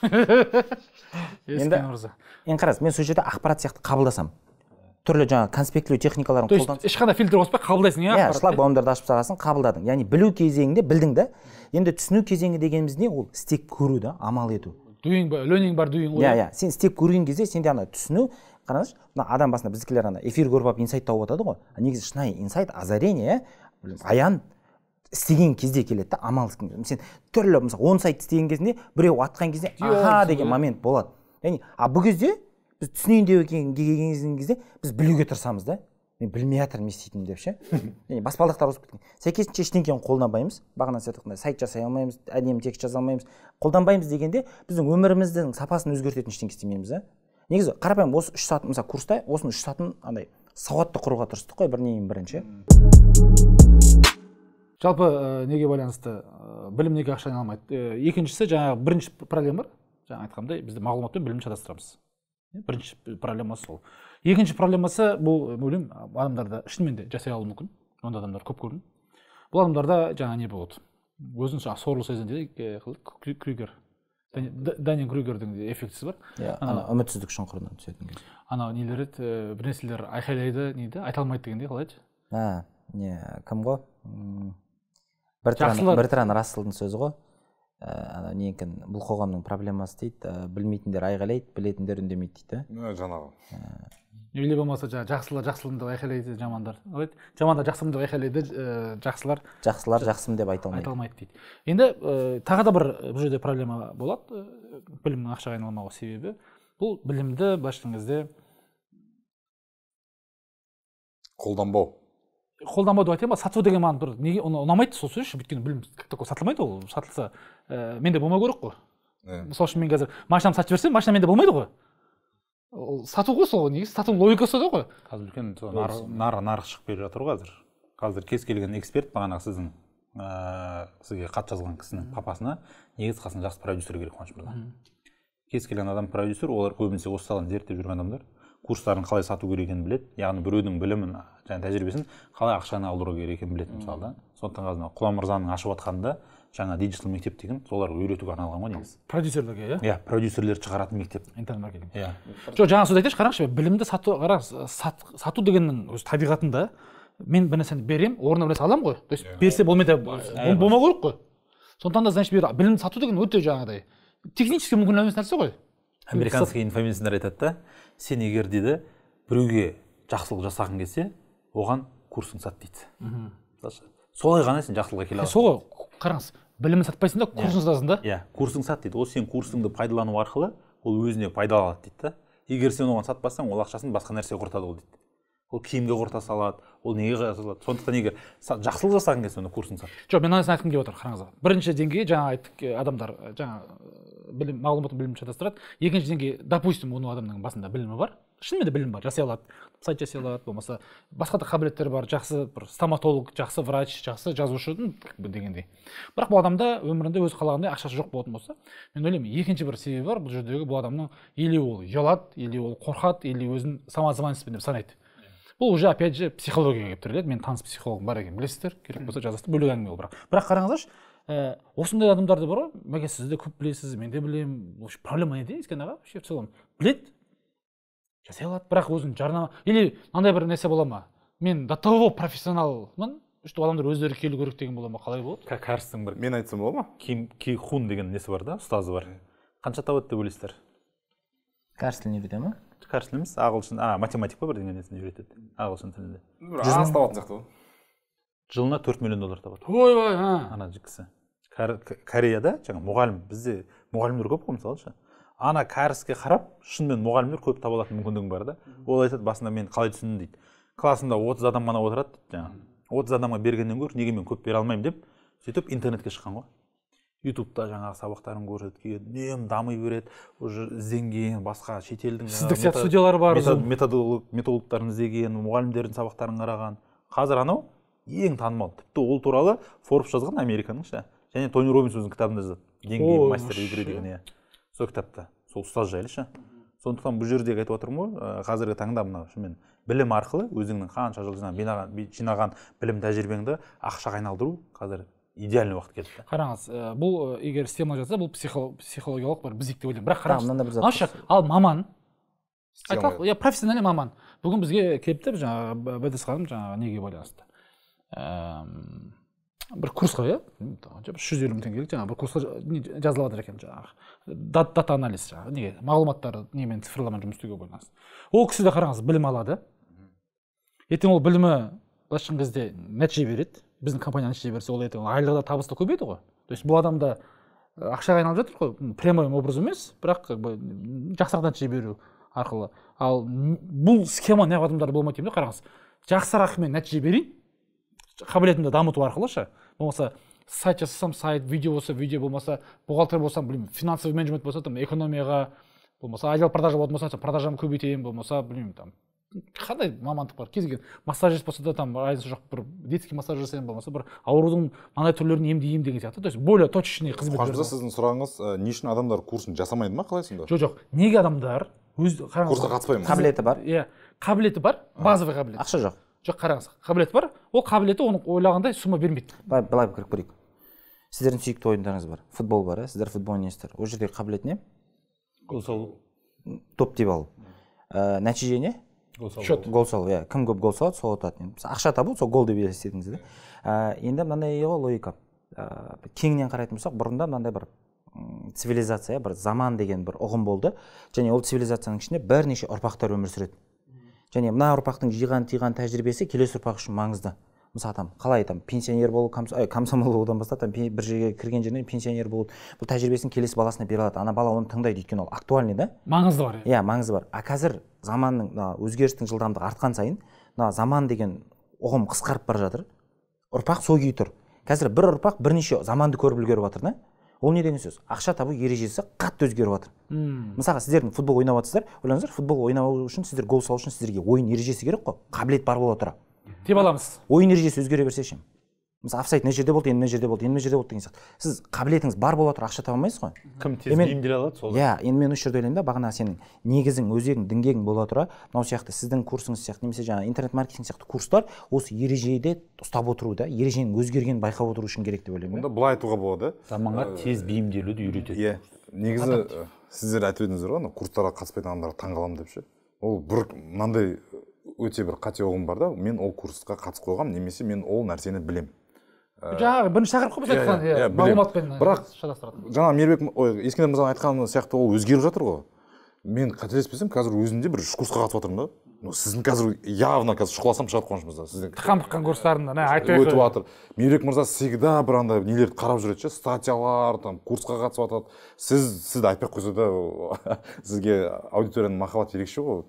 A: <laughs> енді
D: енді қараңыз мен сол жерде ақпарат сияқты қабылдасам түрлі жаңағы конспектілеу техникаларын то есть ешқандай фильтр қоспай қабылдайсың иә иә шлагбаумдарды ашып тастағансың қабылдадың яғни білу кезеңінде білдің да енді түсіну кезеңі дегеніміз не ол істеп көру да амал ету
A: doing ленинг learning бар doing ғой иә иә
D: сен істеп көрген кезде сенде ана түсіну қараңызшы мына адам басында біздікілер ана эфир көріп алып инсайт тауып жатады ғой негізі шынайы инсайт озарение иә аян істеген кезде келеді да амал сен түрлі мысалы он сайт істеген кезінде біреу атқан кезде аха деген момент болады яғни а бұл кезде біз түсінейін деп келген кезде біз білуге тырысамыз да мен білмей жатырмын не істейтінімді деп ше <laughs> яғни баспалдақтар озып кеткен сәйкесінше ештеңкені қолданбаймыз бағана сіз айтқандай сайт жасай алмаймыз әдемі текст жаза алмаймыз қолданбаймыз дегенде біздің өміріміздің сапасын өзгертетін ештеңе істемейміз да негізі қарапайым осы үш сатын мысалы курста осының үш сатын андай сауатты құруға тырыстық қой бірінен кейін бірінші ше жалпы ә, неге байланысты ә, білім
A: неге ақша айналмайды ә, екіншісі жаңағы бірінші проблема бар жаңа айтқандай бізде мағлұмат пен білімді шатастырамыз бірінші проблемасы сол екінші проблемасы бұл ойлаймын адамдарда шынымен де жасай алуы мүмкін ондай адамдар көп көрдім бұл адамдарда жаңа не болады өзін жаңағы сорлы сезінеді дейді крюгер даниен крюгердің эффектісі бар иә ана
D: үмітсіздік шұңқырынан түсетін
A: анау нелер еді бір нәрселер айқайлайды дейді айта алмайды дегендей қалай
D: еді не кім ғой бертран расселдың сөзі ғой ыыы ә, некін бұл қоғамның проблемасы дейді ә, білмейтіндер айғайлайды білетіндер үндемейді дейді
A: жаңағы или ә. болмаса жаңағы жақсылар жақсымын деп айқайлайды жамандар жамандар жақсымын деп айқайлайды жақсылар
D: жақсылар жақсымын деп айта алмайды айта
A: алмайды дейді енді ә, тағы да бір бұл жерде проблема болады білімнің ақшаға айналмауы себебі бұл білімді былайша айтқан кезде қолданбау қолданбау деп айтайын ба сату деген маған бір неге ұнамайды сол сөз сөзші өйткені білмеймін такой сатылмайды ол сатылса ә, менде болмау керек қой иә э. мысалы үшін мен қазір машинамды сатып жіберсем машина менде болмайды ғой ол сату ғой сол негізі сатудың логикасы да ғой
C: қазір үлкен нарық нарық шығып келе жатыр ғой қазір қазір кез келген эксперт бағанағы сіздің ыыы э, сізге хат жазған кісінің папасына негізі қасына жақсы продюсер керек қуаныш мырза кез келген адам продюсер олар көбінесе осы саланы зерттеп жүрген адамдар курстарын қалай сату керек екенін біледі яғни біреудің білімін және тәжірибесін қалай ақшаны алдыру керек екенін біледі мысалы да сондықтан қазір құлан мырзаның ашып жатқанында жаңа диджитал мектеп деген соларға үйретуге арналған ғой негізі
A: продюсерлерге иә иә
C: продюсерлер шығаратын мектеп интернет маркетинг
A: иә жоқ жаңа сөз айтайыншы қараңызшы білімді сату қараңыз сату дегеннің өзі табиғатында мен бір нәрсені беремін орнына бір нәрсе аламын ғой то есть иә. берсе болмайды болмау керек қой сондықтан да значит білімді сату деген өте жаңағыдай технически мүмкін емес нәрсе ғой американский
C: инфоминстер айтады да сен егер дейді біреуге жақсылық жасағың келсе оған курсын сат
A: дейді
C: солай ғана сен жақсылыққа келе аласың сол ғой
A: қараңыз білімін сатпайсың
C: да иә. курсын сатасың да иә курсын сат дейді ол сенің курсыңды пайдалану арқылы ол өзіне пайда алады дейді да егер сен оған сатпасаң ол ақшасын басқа нәрсеге құртады ол дейді ол киімге құрта салады ол неге салады сондықтан егер жақсылық жасағың келсе онда курсын сат
A: жоқ мен мына нәрсені айтқым келіп отыр қараңыздар бірінші деңгей жаңа айттық адамдар жаңа білім мағлұматы білім шатастырады екінші деңгей допустим оның адамның басында білімі бар шынымен де білімі бар жасай алады сайт жасай алады болмаса басқа да қабілеттері бар жақсы бір стоматолог жақсы врач жақсы жазушы дегендей бірақ бұл адамда өмірінде өз қалағандай ақшасы жоқ болатын болса мен ойлаймын екінші бір себебі бар бұл жердегі бұл адамның или ол ұялады или ол қорқады или өзін самозванецпін деп санайды бұл уже опять же психологияға келіп тіреледі менің таныс психологым бар екенін білесіздер керек болса жазасыздар бөлек әңгіме ол бірақ бірақ қараңыздаршы ә, осындай адамдар да бар ғой мәке сіз де көп білесіз мен де білемін вообще проблема неде ескен аға вообще в целом біледі жасай алады бірақ өзінің жарнама или мынандай бір нәрсе бола ма мен до того профессионалмын что адамдар өздері келу керек деген бола ма қалай болады кәрістің бір мен айтсам болады ма
C: ким ки хун деген несі бар да ұстазы бар қанша табады деп ойлайсыздар
D: кәріс тілін үйрете ма
C: кәріс тілі емес ағылшын а математик па бірдеңе несін үйретеді ағылшын тілінде жүз табатын сияқты ғой жылына төрт миллион доллар табады
A: ойбай а
C: ана кісі кореяда жаңағы мұғалім бізде мұғалімдер көп қой мысалы ана кәріске қарап шынымен мұғалімдер көп таба алатын мүмкіндігім бар да ол айтады басында мен қалай түсіндім дейді Класында отыз адам ғана отырады дейді жаңағы отыз адамға бергеннен гөрі неге мен көп бере алмаймын деп сөйтіп интернетке шыққан ғой ютубта жаңағы сабақтарын көрсеткен кейін үнемі дами береді уже ізденген басқа шетелдің сіздік сияқты студиялар бар методологтарын іздеген мұғалімдердің сабақтарын қараған қазір анау ең танымал тіпті ол туралы форбс жазған американың ше және тони робинс өзінің кітабында жазады деңгей мастер игры деген иә сол кітапта сол ұстаз жайлы ше сондықтан бұл жердегі айтып отырмын ғой қазіргі таңда мына шынымен білім арқылы өзіңнің қанша жыл жинаған, жинаған білім тәжірибеңді ақшаға айналдыру қазір идеальный уақыт келді
A: қараңыз ә, бұл егер істемай жатса бұл психологиялық бір бізек деп ойлаймын бірақ қараңыз зат ал маман айталық иә профессиональный маман бүгін бізге келіпті жаңағы бдс ханым жаңағы неге байланысты бір курсқа иә бір жүз елу мың теңгелік жаңағы бір курсқа жазылып жатыр екен жаңағы дата анализ жаңағы неге мағлұматтар немен цифрлармен жұмыс істеуге байланысты ол кісі де қараңыз білім алады ертең ол білімі былайша айтқан кезде нәтиже береді біздің компания нәтиже берсе ол ертең айлығы да табысы да көбейеді ғой то есть бұл адамда ақшаға айналып жатыр ғой прямой образ емес бірақ как бы жақсырақ нәтиже беру арқылы ал бұл схема неғып адамдар болмайды деймін да қараңыз жақсырақ мен нәтиже берейін қабілетімді дамыту арқылы ше болмаса сайт жасасам сайт видео болса видео болмаса бухгалтер болсам білмеймін финансовый менеджмент болса там экономияға болмаса отдел продажа болатын болса продажамды көбейтемін болмаса білмеймін там қандай мамандық бар кез келген массажист болса да там разница жоқ бір детский массаж жасаймын болмаса бір аурудың мынандай түрлерін емдеймін деген сияқты то есть более точечный қызмет
B: қажымырза сіздің сұрағыңыз ә, э, не үшін адамдар курсын жасамайды ма қалай сонда жоқ жоқ
A: неге адамдар өз курсқа қатыспай қабілеті бар иә қабілеті бар базовый қабілет ақша жоқ жоқ қараңыз қабілет
D: бар ол қабілеті оның ойлағандай сумма бермейді былай былай кіріп көрейік сіздердің сүйікті ойындарыңыз бар футбол бар иә сіздер ойнайсыздар ол жердегі қабілет не гол салу топ деп алу ә, нәтиже не счет гол салу иә кім көп гол салады сол ұтады ақша табу сол гол деп елестетіңіз да ә, енді мынандай ғой иә, логика ә, кеңінен қарайтын болсақ бұрында мынандай бір цивилизация бір заман деген бір ұғым болды және ол цивилизацияның ішінде бірнеше ұрпақтар өмір сүреді және мына ұрпақтың жиған тиған тәжірибесі келесі ұрпақ үшін маңызды мысалы там қалай там пенсионер болу комсомол болудан бастап там бір жерге кірген жерінен пенсионер болу бұл тәжірибесін келесі баласына бере алады ана бала оны тыңдайды өйткені ол актуальный да маңызы бар иә yeah, иә, маңызы бар а қазір заманның мына өзгерістің жылдамдығы артқан сайын мына заман деген ұғым қысқарып бара жатыр ұрпақ сол күйі тұр қазір бір ұрпақ бірнеше заманды көріп үлгеріп жатыр да ол не деген сөз ақша табу ережесі қатты өзгеріп жатыр hmm. мысалға сіздердің футбол ойнап жатсыздар ойлаңыздар футбол ойнау үшін сіздер гол салу үшін сіздерге ойын ережесі керек қой қабілет бар бола тұра деп аламыз ойын ережесі өзгере берсе ше мысалы офсайт мына жерде болды енді мына жерде болды енді мына жерде болды деген сияқты сіз қабілетіңіз бар бола тұра ақша таба алмайсыз ғой кім тез бейімделе алады сол иә енді мен осы жерде ойлаймын да бағана сенің негізің өзегің діңгегің бола тұра мынау сияқты сіздің курсыңыз сияқты немесе жаңағы интернет маркетинг сияқты курстар осы ережеде ұстап отыру да ереженің өзгергенін байқап отыру үшін керек деп ойлаймын
B: онда былай айтуға болады заманға э, тез бейімделуді үйретеді иә негізі э, сіздер айтып едіңіздер ғой анау курстарға қатыспайтын адамдарға таңқаламын деп ше ол бір мынандай өте бір қате ұғым бар да мен ол курсқа қатысып қойғанмын немесе мен ол нәрсені білемін Э, жаңағы бірінші қой біз айтқан иә, иә, иә, иә мағлұматпен э, бірақ
A: жаңағы
B: мейірбек ой ескендір мырзаның айтқаны сияқты ол өзгеріп жатыр ғой мен қателеспесем қазір өзімде бір үш курсқа қатысып жатырмын да ну сіздің қазір явно қазір шұқыласам шығады мырза сіздің
A: тықан тыққан курстарында мә айтып өтіп жатыр
B: мейірбек мырза всегда бір андай нелерді қарап жүреді ше статьялар там курсқа қатысып жатады сіз сізді айтпай ақ қойса да <laughs> сізге аудиторияның махаббаты ерекше ғой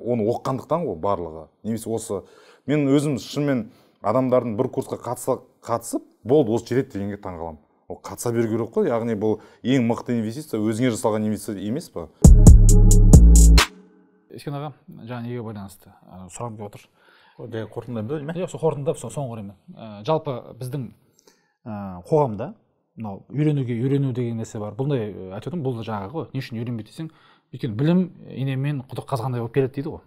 B: оны оқығандықтан ғой барлығы немесе осы мен өзім шынымен адамдардың бір курсқа қатысып, қатысып болды осы жетеді дегенге таңқаламын ол қатыса беру керек қой яғни бұл ең мықты инвестиция өзіңе жасалған инвестиция емес па
A: ескен аға жаңа неге байланысты ә, сұрағым келіп отыр жай қорытындылаймын ба өлі жоқ сол қорытындылап соңғы ә, жалпы біздің ә, қоғамда мынау үйренуге үйрену деген нәрсе бар бұндай ә, айтып отырмын бұл да жаңағы ғой не үшін үйренбейді десең өйткені білім инемен құдық қазғандай болып келеді дейді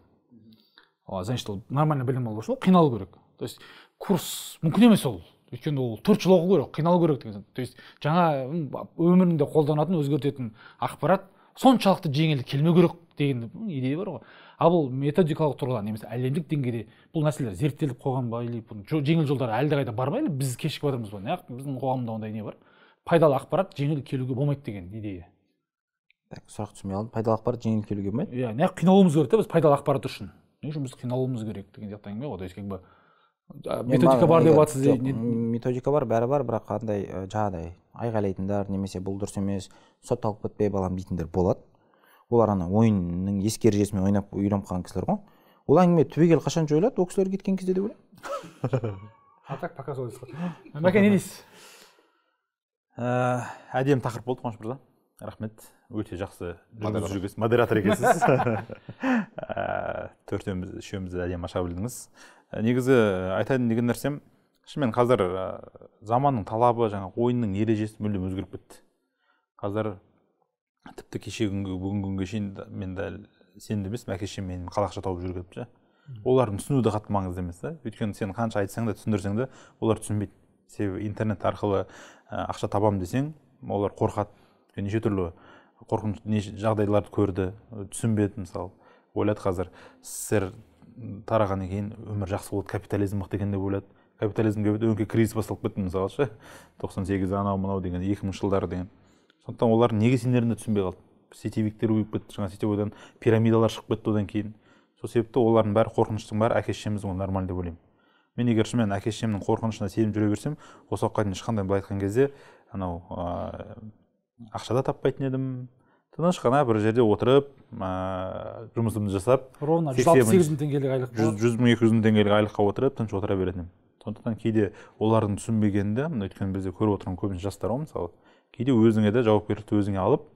A: ғой значит ол нормальный білім алу үшін ол қиналу керек то есть курс мүмкін емес ол өйткені ол төрт жыл оқу керек қиналу керек деген то есть жаңа өміріңде қолданатын өзгертетін ақпарат соншалықты жеңіл келмеу керек деген идея бар ғой ал бұл методикалық тұрғыдан немесе әлемдік деңгейде бұл нәрселер зерттеліп қойған ба или жеңіл жолдар әлдеқайда бар ма или біз кешігіп жатырмыз ба неғып біздің қоғамда ондай не бар пайдалы ақпарат жеңіл келуге болмайды деген идея
D: так сұрақ түсінбей қалдым пайдалы ақпарат жеңіл келуге болмайды
A: иә неғып қиналуымыз керек та біз пайдалы ақпарат үшін не үшін біз қиналуымыз керек деген сияқты әңгіме ғой то есть как бы методика бар деп жатсыз
D: методика бар бәрі бар бірақ андай жаңағыдай айқайлайтындар немесе бұл дұрыс емес сотталып кетпей балам дейтіндер болады олар ана ойынның ережесімен ойнап үйреніп қалған кісілер ғой ол әңгіме түбегейлі қашан жойылады ол кісілер кеткен кезде деп ойлаймын
A: а так пока мәке не дейсіз
C: э, әдемі тақырып болды қуаныш мырза рахмет өте жақсы модератор екенсіз <laughs> э, төртеуміз үшеуміз әдемі аша білдіңіз Э, негізі э, айтайын деген нәрсем шынымен қазір э, заманның талабы жаңа ойынның ережесі мүлдем өзгеріп кетті қазір тіпті кеше күнгі бүгінгі күнге шейін мен дәл сенімді емеспін емес мәкешем менің қалақша тауып деп ше олардың түсінуі де қатты маңызды емес та өйткені сен қанша айтсаң да түсіндірсең де олар түсінбейді себебі интернет арқылы ақша табамын десең олар қорқады неше түрлі қорқыныш жағдайларды көрді түсінбеді мысалы ойлады қазір ссср тарағаннан кейін өмір жақсы болады капитализм мықты екен деп ойлады капитализмге өңкей кризис басталып кетті мысалы ше тоқсан сегіз анау мынау деген екі мыңыншы жылдары деген сондықтан олар неге сенерін де түсінбей қалды сетевиктер көбейіп кетті жаңағы сетевойдан пирамидалар шығып кетті одан кейін сол себепті олардың бәрі қорқыныштың бәрі әке шешеміздің ол нормально деп ойлаймын мен егер шынымен әке шешемнің қорқынышына сеніп жүре берсем осы уақытқа дейін ешқандай былай айтқан кезде анау ыыы ақша да таппайтын едім тыныш қана бір жерде отырып ә, жұмысымды жасап ровно жүз алпыс сегіз мың теңгелік айлық жүз мың екі жүз мың теңгелік айлыққа отырып тыныш отыра беретін едім сондықтан кейде олардың түсінбегені де өйткені бізде көріп отырған көбінесе жастар ғой мысалы кейде өзіңе де жауапкершілікті өзіңе алып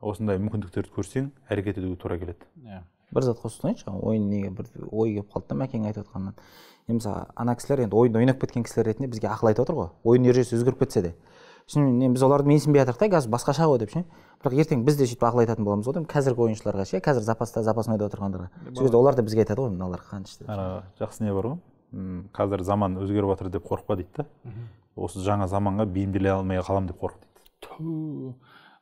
C: осындай мүмкіндіктерді көрсең әрекет етуге тура
D: келеді иә бір зат қосып ойын неге бір ой келіп қалды да мәкең айтып отқанынан енді мысалы ана кісілер енді ойынды ойнап кеткен кісілер ретінде бізге ақыл айтып отыр ғой ойын ережесі өзгеріп кетсе де шынымен енді біз оларды менсінбей жатырмық та қазір басқаша ғой деп ше бірақ ертең біз де сөйтіп ақыл айтатын боламыз ғой қазіргі ойыншыларға ше қазір запаста запасныйда отырғандарға сол кезде олар да бізге айтады ғой мыналар қанышты
C: жақсы не бар ғой қазір заман өзгеріп жатыр деп қорықпа дейді да осы жаңа заманға бейімделе алмай қаламын деп қорық
A: дейді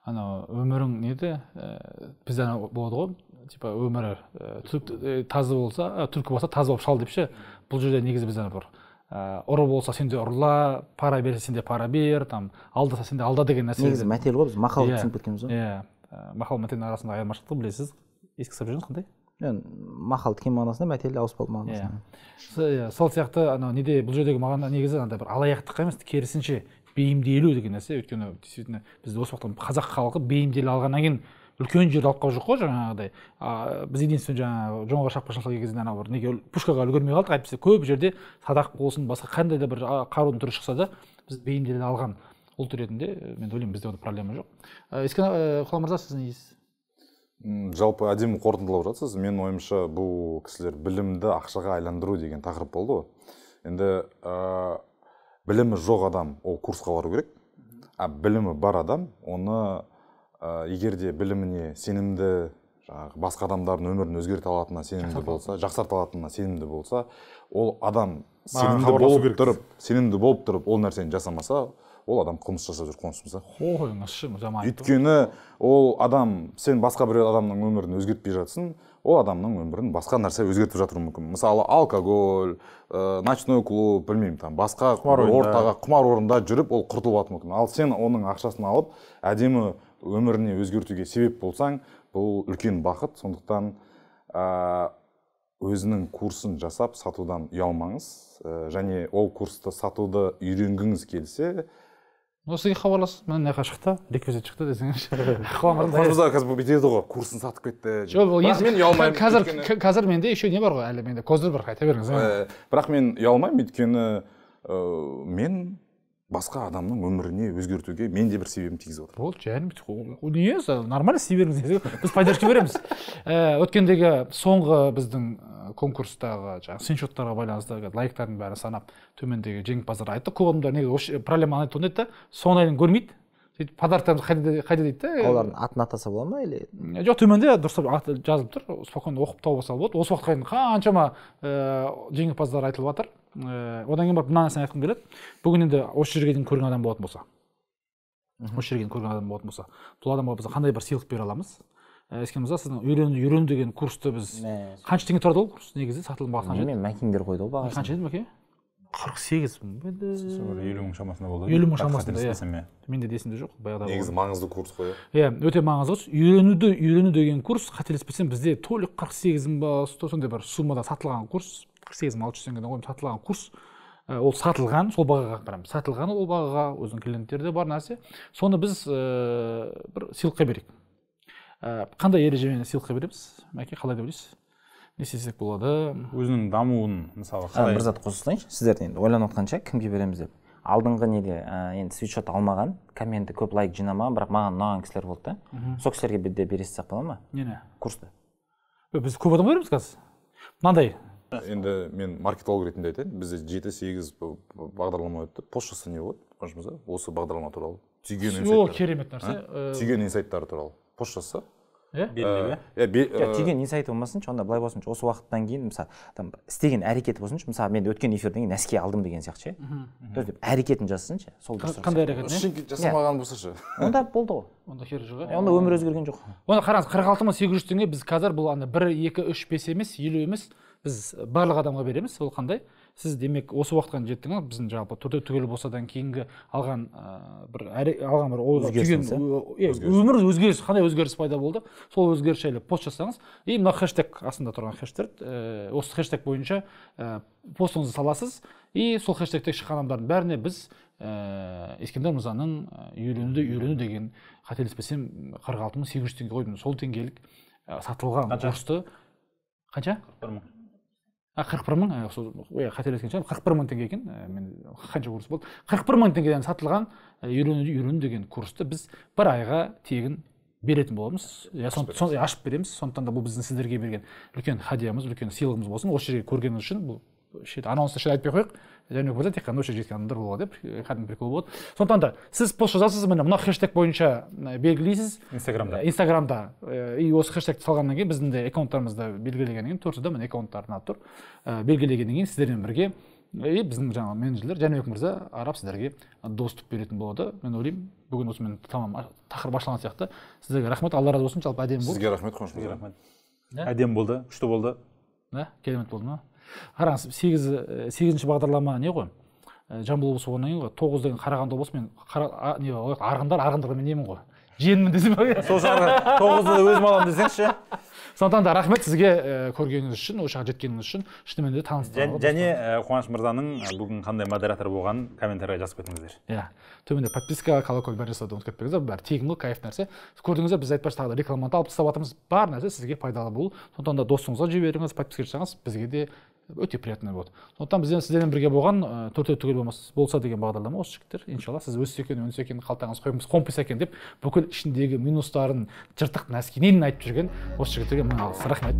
A: анау өмірің неде ә, бізде анау болады ғой типа өмірі ә, ә болса ә, түлкі болса тазы болып шал деп ше бұл жерде негізі бізде бар Э, ұры болса сен де ұрла пара берсе сен де пара бер там алдаса сен де алда деген нәрсе негізі мәтел ғой біз мақал yeah. Иә, түсініп
D: кеткенбіз ғой иә yeah. Э, мақал мәтел арасындағы айырмашылықты білесіз еске салып жүріңіз қандай мақал кең мағынасында мәтел ауыспалы иә. мағынасында
A: иә сол сияқты анау неде бұл жердегі маған негізі андай бір алаяқтыққа емес керісінше бейімделу деген нәрсе өйткені действительно біз осы уақытта қазақ халқы бейімделе алғаннан кейін үлкен жерді алып қалып жоқ қой жаңағыдай ә, біз единственный жаңағы жоңғар шапқыншылығы кезінде анау бір неге пушкаға үлгермей қалдық әйтпесе көп жерде садақ болсын басқа қандай да бір қарудың түрі шықса да біз бейімделе алған ұлт ретінде э, мен ойлаймын бізде ондай проблема жоқ ескен э, э, құлан мырза сіз не
B: дейсіз жалпы әдемі қорытындылап жатсыз менің ойымша бұл кісілер білімді ақшаға айландыру деген тақырып болды ғой енді ә, білімі жоқ адам ол курсқа бару керек а білімі бар адам оны ә, егер де біліміне сенімді жаңағы басқа адамдардың өмірін өзгерте алатынына сенімді болса жақсарта алатынына сенімді болса ол адам сенімді болып тұрып сенімді болып тұрып ол нәрсені жасамаса ол адам қылмыс жасап жүр қонысымызда
A: ой машым жаман
B: өйткені ол адам сен басқа біреу адамның өмірін өзгертпей жатсың ол адамның өмірін басқа нәрсе өзгертіп жатыруы мүмкін мысалы алкоголь ә, ночной клуб білмеймін там басқа ортаға құмар орында жүріп ол құртылып жатуы мүмкін ал сен оның ақшасын алып әдемі өміріне өзгертуге себеп болсаң бұл үлкен бақыт сондықтан өзінің курсын жасап сатудан ұялмаңыз э, және ол курсты сатуды үйренгіңіз келсе
A: ну сізге хабарласып міне мына жаққа шықты реквизит шықты десеңізші
B: <laughs> бүйтеді ғой курсын сатып кетті жоқ мен ұялмаймын қазір
A: қазір менде еще не бар ғой әлі менде козырь бар айта беріңіз э,
B: бірақ мен ұялмаймын өйткені э, мен басқа адамның өміріне өзгертуге мен де бір себебімді тигізіп
A: отырмын болды жайым не нормально беріңіз біз поддержка береміз <laughs> э, өткендегі соңғы біздің э, конкурстағы жаңағы синшоттарға байланысты лайктардың бәрін санап төмендегі жеңімпаздар айттық көп адамдар неге проблеманы айтып да соңына дейін көрмейді сөйтіп подарктарымыз қайда дейді да э, олардың
D: атын атаса бола ма или
A: жоқ төменде дұрыстап аты жазылып тұр спокойно оқып тауып алса болады осы уақытқа дейін қаншама ыыы жеңімпаздар айтылып жатыр ә, одан кейін барып мына нәрсені айтқым келеді бүгін енді осы жерге дейін көрген адам болатын болса осы жерге дейін көрген адам болатын болса бұл адамға біз қандай бір сыйлық бере аламыз э, ескен мырза сіздің үйрену үйрен деген курсты біз қанша теңге тұрады ол курс негізі сатылым бағасы қанша
D: мәкеңдер қойды ғой бағасын қанша
A: еді мәке қырық сегіз мың елу мың шамасында болды елу мың шамасында иә менде де есімде жоқ баяғыда негізі маңызды курс қой иә. иә өте маңызды курс үйренуді үйрену деген курс қателеспесем бізде толық қырық сегіз мың ба сондай бір суммада сатылған курс қырық сегіз мың алты жүз теңгеден сатылған курс э, ол сатылған сол бағаға прям сатылған ол бағаға өзінің де бар нәрсе соны біз ә, бір сыйлыққа берейік ә, қандай ережемен сыйлыққа береміз мәке қалай деп ойлайсыз не істесек болады
D: өзінің дамуын мысалы қалай бір зат қосып сіздер енді ойланып отқан кімге береміз деп алдыңғы неде ә, енді свитшот алмаған комменті көп лайк жинамаған бірақ маған ұнаған кісілер болды да сол кісілерге де бере салсақ болады ма нені курсты
A: біз көп адамға береміз қазір
D: мынандай
B: енді мен маркетолог ретінде айтайын бізде жеті сегіз бағдарлама өтті пост жазса не болады қуаныш осы бағдарлама туралы түйген ол керемет нәрсе э, түйген инсайттары туралы пост жазса э? э, иә
D: иә түйген инсайты болмасыншы онда былай болсыншы осы уақыттан кейін мысалы там істеген әрекеті болсыншы мысалы мен өткен эфирден кейін нәске алдым деген сияқты ше әрекетін жазсыншы сол қандай әрекет ештеңе жасамаған болса ше иә. онда
A: болды ғой онда керек жоқ иә онда өмір өзгерген жоқ онда қараңыз қырық алты мың сегіз жүз теңге біз қазір бұл ана бір екі үш бес емес елу емес біз э, барлық адамға береміз ол қандай сіз демек осы уақытқа жеттіңіз біздің жалпы түрде түгел болсадан кейінгі алған ә, бір әре, алған бір э, өмір өзгеріс қандай өзгеріс пайда болды сол өзгеріс жайлы пост жасаңыз и мына хэштег астында тұрған хэштег ә, осы хэштег бойынша ә, постыңызды саласыз и сол хэштегте шыққан адамдардың бәріне біз ә, ескендір мырзаның үйленуді үйрену деген қателеспесем қырық алты мың сегіз жүз теңге қойдым сол теңгелік сатылған курсты қанша қырық бір мың а қырық бір мың иә қателескен шығармын қырық бір мың теңге екен э, мен қанша курс болды қырық бір мың теңгеден сатылған үйрену э, үйрену деген курсты біз бір айға тегін беретін боламыз иә ашып береміз сондықтан да бұл біздің сіздерге берген үлкен хадиямыз үлкен сыйлығымыз болсын осы жерге көргеніңіз үшін бұл анонсты шет айтпай ақ қояйық және болса тек қана осы жерде жеткен адамдар болады деп кәдімгі прикол болады сондықтан да сіз пост жазасыз міне мына хэштег бойынша белгілейсіз инстаграмда инстаграмда и осы хэштегті салғаннан кейін біздің де аккаунттарымызды белгілегеннен кейін төртеуі міне аккаунттар тұр белгілегеннен кейін сіздермен бірге и біздің жаңағы менеджерлер жәнібек мырза арап сіздерге доступ беретін болады мен ойлаймын бүгін осымен тамам тақырып ашылған сияқты сіздерге рахмет алла разы болсын жалпы әдемі болды сізге рахмет қуаныш мырза
C: рахмет әдемі болды күшті болды
A: да керемет болды ма қараңыз сегіз э, сегізінші бағдарлама не ғой э, жамбыл облысы болғаннан кейін ғой тоғыз деген қарағанды облысы мен не арғындар арғындарға мен немін ғой жиенмін десем сол жағы тоғызды өзім аламын десеңізші сондықтан да рахмет сізге э, көргеніңіз үшін осы жаққа жеткеніңіз үшін шынымен де таныстырған және қуаныш мырзаның
C: бүгін қандай модератор болғанын комментарийге жазып кетіңіздер
A: иә төменде подписка колоколь бәрін жасауды ұмытып кетпеңіздер бәрі тегін ғой кайф нәрсе көрдіңіздер біз айтпақшы тағы да рекламаны алып тастап жатырмыз бар нәрсе сізге пайдалы болу сондықтан да досыңызға жіберіңіз подписка жасаңыз бізге де өте приятно болады сондықтан бізден сіздермен бірге болған э, төртеу түгел болмас болса деген бағдарлама осы жігіттер иншалла сіз өссе екен өнсе екен қалтаңыз екен деп бүкіл ішіндегі минустарын жыртық нәскинейін айтып жүрген осы жігіттерге мың алғыс рахмет